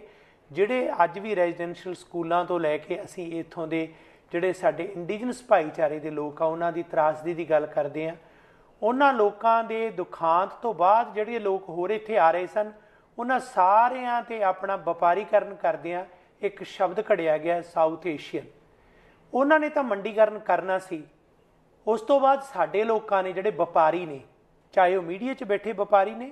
ਜਿਹੜੇ ਅੱਜ ਵੀ ਰੈਜ਼ੀਡੈਂਸ਼ੀਅਲ ਸਕੂਲਾਂ ਤੋਂ ਲੈ ਕੇ ਅਸੀਂ ਇੱਥੋਂ ਦੇ ਜਿਹੜੇ ਸਾਡੇ ਇੰਡੀਜਨਸ ਭਾਈਚਾਰੇ ਦੇ ਲੋਕ ਆ ਉਹਨਾਂ ਦੀ ਤਰਾਸਦੀ ਦੀ ਗੱਲ ਕਰਦੇ ਆ ਉਹਨਾਂ ਲੋਕਾਂ ਦੇ ਦੁਖਾਂਤ ਤੋਂ ਬਾਅਦ ਜਿਹੜੇ ਲੋਕ ਹੋਰ ਇੱਥੇ ਆ ਰਹੇ ਸਨ ਉਹਨਾਂ ਸਾਰਿਆਂ ਤੇ ਆਪਣਾ ਵਪਾਰੀਕਰਨ ਕਰਦੇ ਆ ਇੱਕ ਸ਼ਬਦ ਘੜਿਆ ਗਿਆ ਸਾਊਥ ਏਸ਼ੀਅਨ ਉਹਨਾਂ ਨੇ ਤਾਂ ਮੰਡੀਕਰਨ ਕਰਨਾ ਸੀ ਉਸ ਤੋਂ ਬਾਅਦ ਸਾਡੇ ਲੋਕਾਂ ਨੇ ਜਿਹੜੇ ਵਪਾਰੀ ਨੇ ਚਾਹੇ ਉਹ ਮੀਡੀਆ 'ਚ ਬੈਠੇ ਵਪਾਰੀ ਨੇ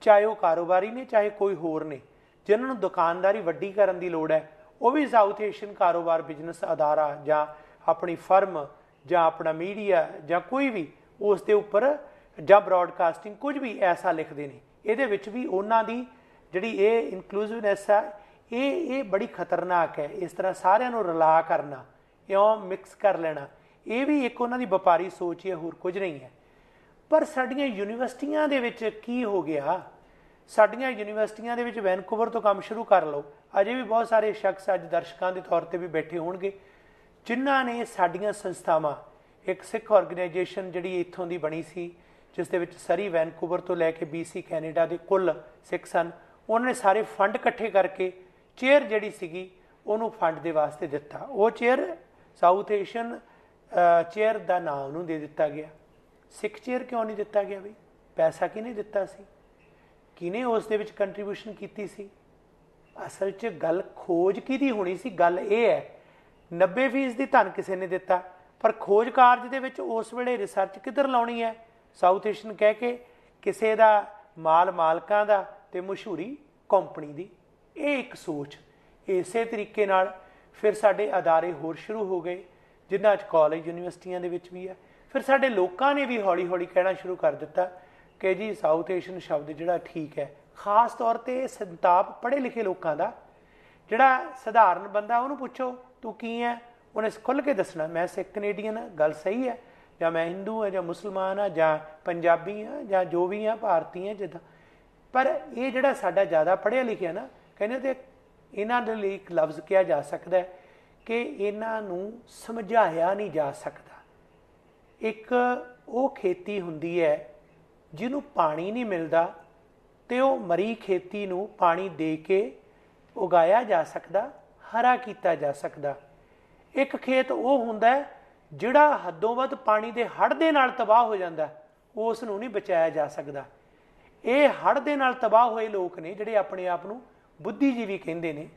ਚਾਹੇ ਉਹ ਕਾਰੋਬਾਰੀ ਨੇ ਚਾਹੇ ਕੋਈ ਹੋਰ ਨੇ ਜਿਨ੍ਹਾਂ ਨੂੰ ਦੁਕਾਨਦਾਰੀ ਵੱਡੀ ਕਰਨ ਦੀ ਲੋੜ ਹੈ ਉਹ ਵੀ ਸਾਊਥ ਏਸ਼ੀਅਨ ਕਾਰੋਬਾਰ ਬਿਜ਼ਨਸ ਅਦਾਰਾ ਜਾਂ ਆਪਣੀ ਫਰਮ ਜਾਂ ਆਪਣਾ ਮੀਡੀਆ ਜਾਂ ਕੋਈ ਵੀ ਉਸ ਦੇ ਉੱਪਰ ਜਾਂ ਬ੍ਰਾਡਕਾਸਟਿੰਗ ਕੁਝ ਵੀ ਐਸਾ ਲਿਖਦੇ ਨੇ ਇਹਦੇ ਵਿੱਚ ਵੀ ਉਹਨਾਂ ਦੀ ਜਿਹੜੀ ਇਹ ਇਨਕਲੂਸਿਵਨੈਸ ਆ ਇਹ ਇਹ ਬੜੀ ਖਤਰਨਾਕ ਹੈ ਇਸ ਤਰ੍ਹਾਂ ਸਾਰਿਆਂ ਨੂੰ ਰਲਾ ਕਰਨਾ ਇਉਂ ਮਿਕਸ ਕਰ ਲੈਣਾ ਇਹ ਵੀ ਇੱਕ ਉਹਨਾਂ ਦੀ ਵਪਾਰੀ ਸੋਚ ਹੀ ਹੈ ਹੋਰ ਕੁਝ ਨਹੀਂ ਹੈ ਪਰ ਸਾਡੀਆਂ ਯੂਨੀਵਰਸਿਟੀਆਂ ਦੇ ਵਿੱਚ ਕੀ ਹੋ ਗਿਆ ਸਾਡੀਆਂ ਯੂਨੀਵਰਸਿਟੀਆਂ ਦੇ ਵਿੱਚ ਵੈਨਕੂਵਰ ਤੋਂ ਕੰਮ ਸ਼ੁਰੂ ਕਰ ਲਓ ਅਜੇ ਵੀ ਬਹੁਤ ਸਾਰੇ ਸ਼ਖਸ ਅੱਜ ਦਰਸ਼ਕਾਂ ਦੇ ਤੌਰ ਤੇ ਵੀ ਬੈਠੇ ਹੋਣਗੇ ਜਿਨ੍ਹਾਂ ਨੇ ਸਾਡੀਆਂ ਸੰਸਥਾਵਾਂ ਇੱਕ ਸਿੱਖ ਆਰਗੇਨਾਈਜੇਸ਼ਨ ਜਿਹੜੀ ਇੱਥੋਂ ਦੀ ਬਣੀ ਸੀ ਜਿਸ ਦੇ ਵਿੱਚ ਸਰੀ ਵੈਨਕੂਵਰ ਤੋਂ ਲੈ ਕੇ BC ਕੈਨੇਡਾ ਦੇ ਕੁੱਲ ਸਿੱਖ ਸਨ ਉਹਨਾਂ ਨੇ ਸਾਰੇ ਫੰਡ ਇਕੱਠੇ ਕਰਕੇ ਚੇਅਰ ਜਿਹੜੀ ਸੀਗੀ ਉਹਨੂੰ ਫੰਡ ਦੇ ਵਾਸਤੇ ਦਿੱਤਾ ਉਹ ਚੇਅਰ ਸਾਊਥ ਏਸ਼ੀਅਨ ਚੇਅਰ ਦਾ ਨਾਮ ਉਹਨੂੰ ਦੇ ਦਿੱਤਾ ਗਿਆ ਸਿੱਖ ਚੇਅਰ ਕਿਉਂ ਨਹੀਂ ਦਿੱਤਾ ਗਿਆ ਬਈ ਪੈਸਾ ਕਿਨੇ ਦਿੱਤਾ ਸੀ ਕਿਨੇ ਉਸ ਦੇ ਵਿੱਚ ਕੰਟਰੀਬਿਊਸ਼ਨ ਕੀਤੀ ਸੀ ਅਸਲ 'ਚ ਗੱਲ ਖੋਜ ਕਿਹਦੀ ਹੋਣੀ ਸੀ ਗੱਲ ਇਹ ਹੈ 90% ਦੀ ਧਨ ਕਿਸੇ ਨੇ ਦਿੱਤਾ ਪਰ ਖੋਜ ਕਾਰਜ ਦੇ ਵਿੱਚ ਉਸ ਵੇਲੇ ਰਿਸਰਚ ਕਿੱਧਰ ਲਾਉਣੀ ਹੈ ਸਾਊਥ ਏਸ਼ੀਅਨ ਕਹਿ ਕੇ ਕਿਸੇ ਦਾ ਮਾਲ ਮਾਲਕਾਂ ਦਾ ਤੇ ਮਸ਼ਹੂਰੀ ਕੰਪਨੀ ਦੀ ਇਹ ਇੱਕ ਸੋਚ ਇਸੇ ਤਰੀਕੇ ਨਾਲ ਫਿਰ ਸਾਡੇ ادارے ਹੋਰ ਸ਼ੁਰੂ ਹੋ ਗਏ ਜਿਨ੍ਹਾਂ 'ਚ ਕਾਲਜ ਯੂਨੀਵਰਸਿਟੀਆਂ ਦੇ ਵਿੱਚ ਵੀ ਹੈ ਫਿਰ ਸਾਡੇ ਲੋਕਾਂ ਨੇ ਵੀ ਹੌਲੀ-ਹੌਲੀ ਕਹਿਣਾ ਸ਼ੁਰੂ ਕਰ ਦਿੱਤਾ ਕਿ ਜੀ ਸਾਊਥ ਏਸ਼ੀਅਨ ਸ਼ਬਦ ਜਿਹੜਾ ਠੀਕ ਹੈ ਖਾਸ ਤੌਰ ਤੇ ਸੰਤਾਪ ਪੜ੍ਹੇ ਲਿਖੇ ਲੋਕਾਂ ਦਾ ਜਿਹੜਾ ਸਧਾਰਨ ਬੰਦਾ ਉਹਨੂੰ ਪੁੱਛੋ ਤੂੰ ਕੀ ਹੈ ਉਹਨੇ ਖੁੱਲ ਕੇ ਦੱਸਣਾ ਮੈਂ ਸਿੱਖ ਕੈਨੇਡੀਅਨ ਗੱਲ ਸਹੀ ਹੈ ਜਾਂ ਮੈਂ ਹਿੰਦੂ ਹਾਂ ਜਾਂ ਮੁਸਲਮਾਨ ਹਾਂ ਜਾਂ ਪੰਜਾਬੀ ਹਾਂ ਜਾਂ ਜੋ ਵੀ ਹਾਂ ਭਾਰਤੀ ਹਾਂ ਜਿੱਦਾਂ ਪਰ ਇਹ ਜਿਹੜਾ ਸਾਡਾ ਜ਼ਿਆਦਾ ਪੜ੍ਹਿਆ ਲਿਖਿਆ ਨਾ ਕਹਿੰਦੇ ਤੇ ਇਹਨਾਂ ਦੇ ਲਈ ਇੱਕ ਲਫ਼ਜ਼ ਕਿਹਾ ਜਾ ਸਕਦਾ ਹੈ ਕਿ ਇਹਨਾਂ ਨੂੰ ਸਮਝਾਇਆ ਨਹੀਂ ਜਾ ਸਕਦਾ ਇੱਕ ਉਹ ਖੇਤੀ ਹੁੰਦੀ ਹੈ ਜਿਹਨੂੰ ਪਾਣੀ ਨਹੀਂ ਮਿਲਦਾ ਤੇ ਉਹ ਮਰੀ ਖੇਤੀ ਨੂੰ ਪਾਣੀ ਦੇ ਕੇ ਉਗਾਇਆ ਜਾ ਸਕਦਾ ਹਰਾ ਕੀਤਾ ਜਾ ਸਕਦਾ ਇੱਕ ਖੇਤ ਉਹ ਹੁੰਦਾ ਜਿਹੜਾ ਹੱਦੋਂ ਵੱਧ ਪਾਣੀ ਦੇ ਹੜ੍ਹ ਦੇ ਨਾਲ ਤਬਾਹ ਹੋ ਜਾਂਦਾ ਉਸ ਨੂੰ ਨਹੀਂ ਬਚਾਇਆ ਜਾ ਸਕਦਾ ਇਹ ਹੜ੍ਹ ਦੇ ਨਾਲ ਤਬਾਹ ਹੋਏ ਲੋਕ ਨੇ ਜਿਹੜੇ ਆਪਣੇ ਆਪ ਨੂੰ ਬੁੱਧੀਜੀਵੀ ਕਹਿੰਦੇ ਨੇ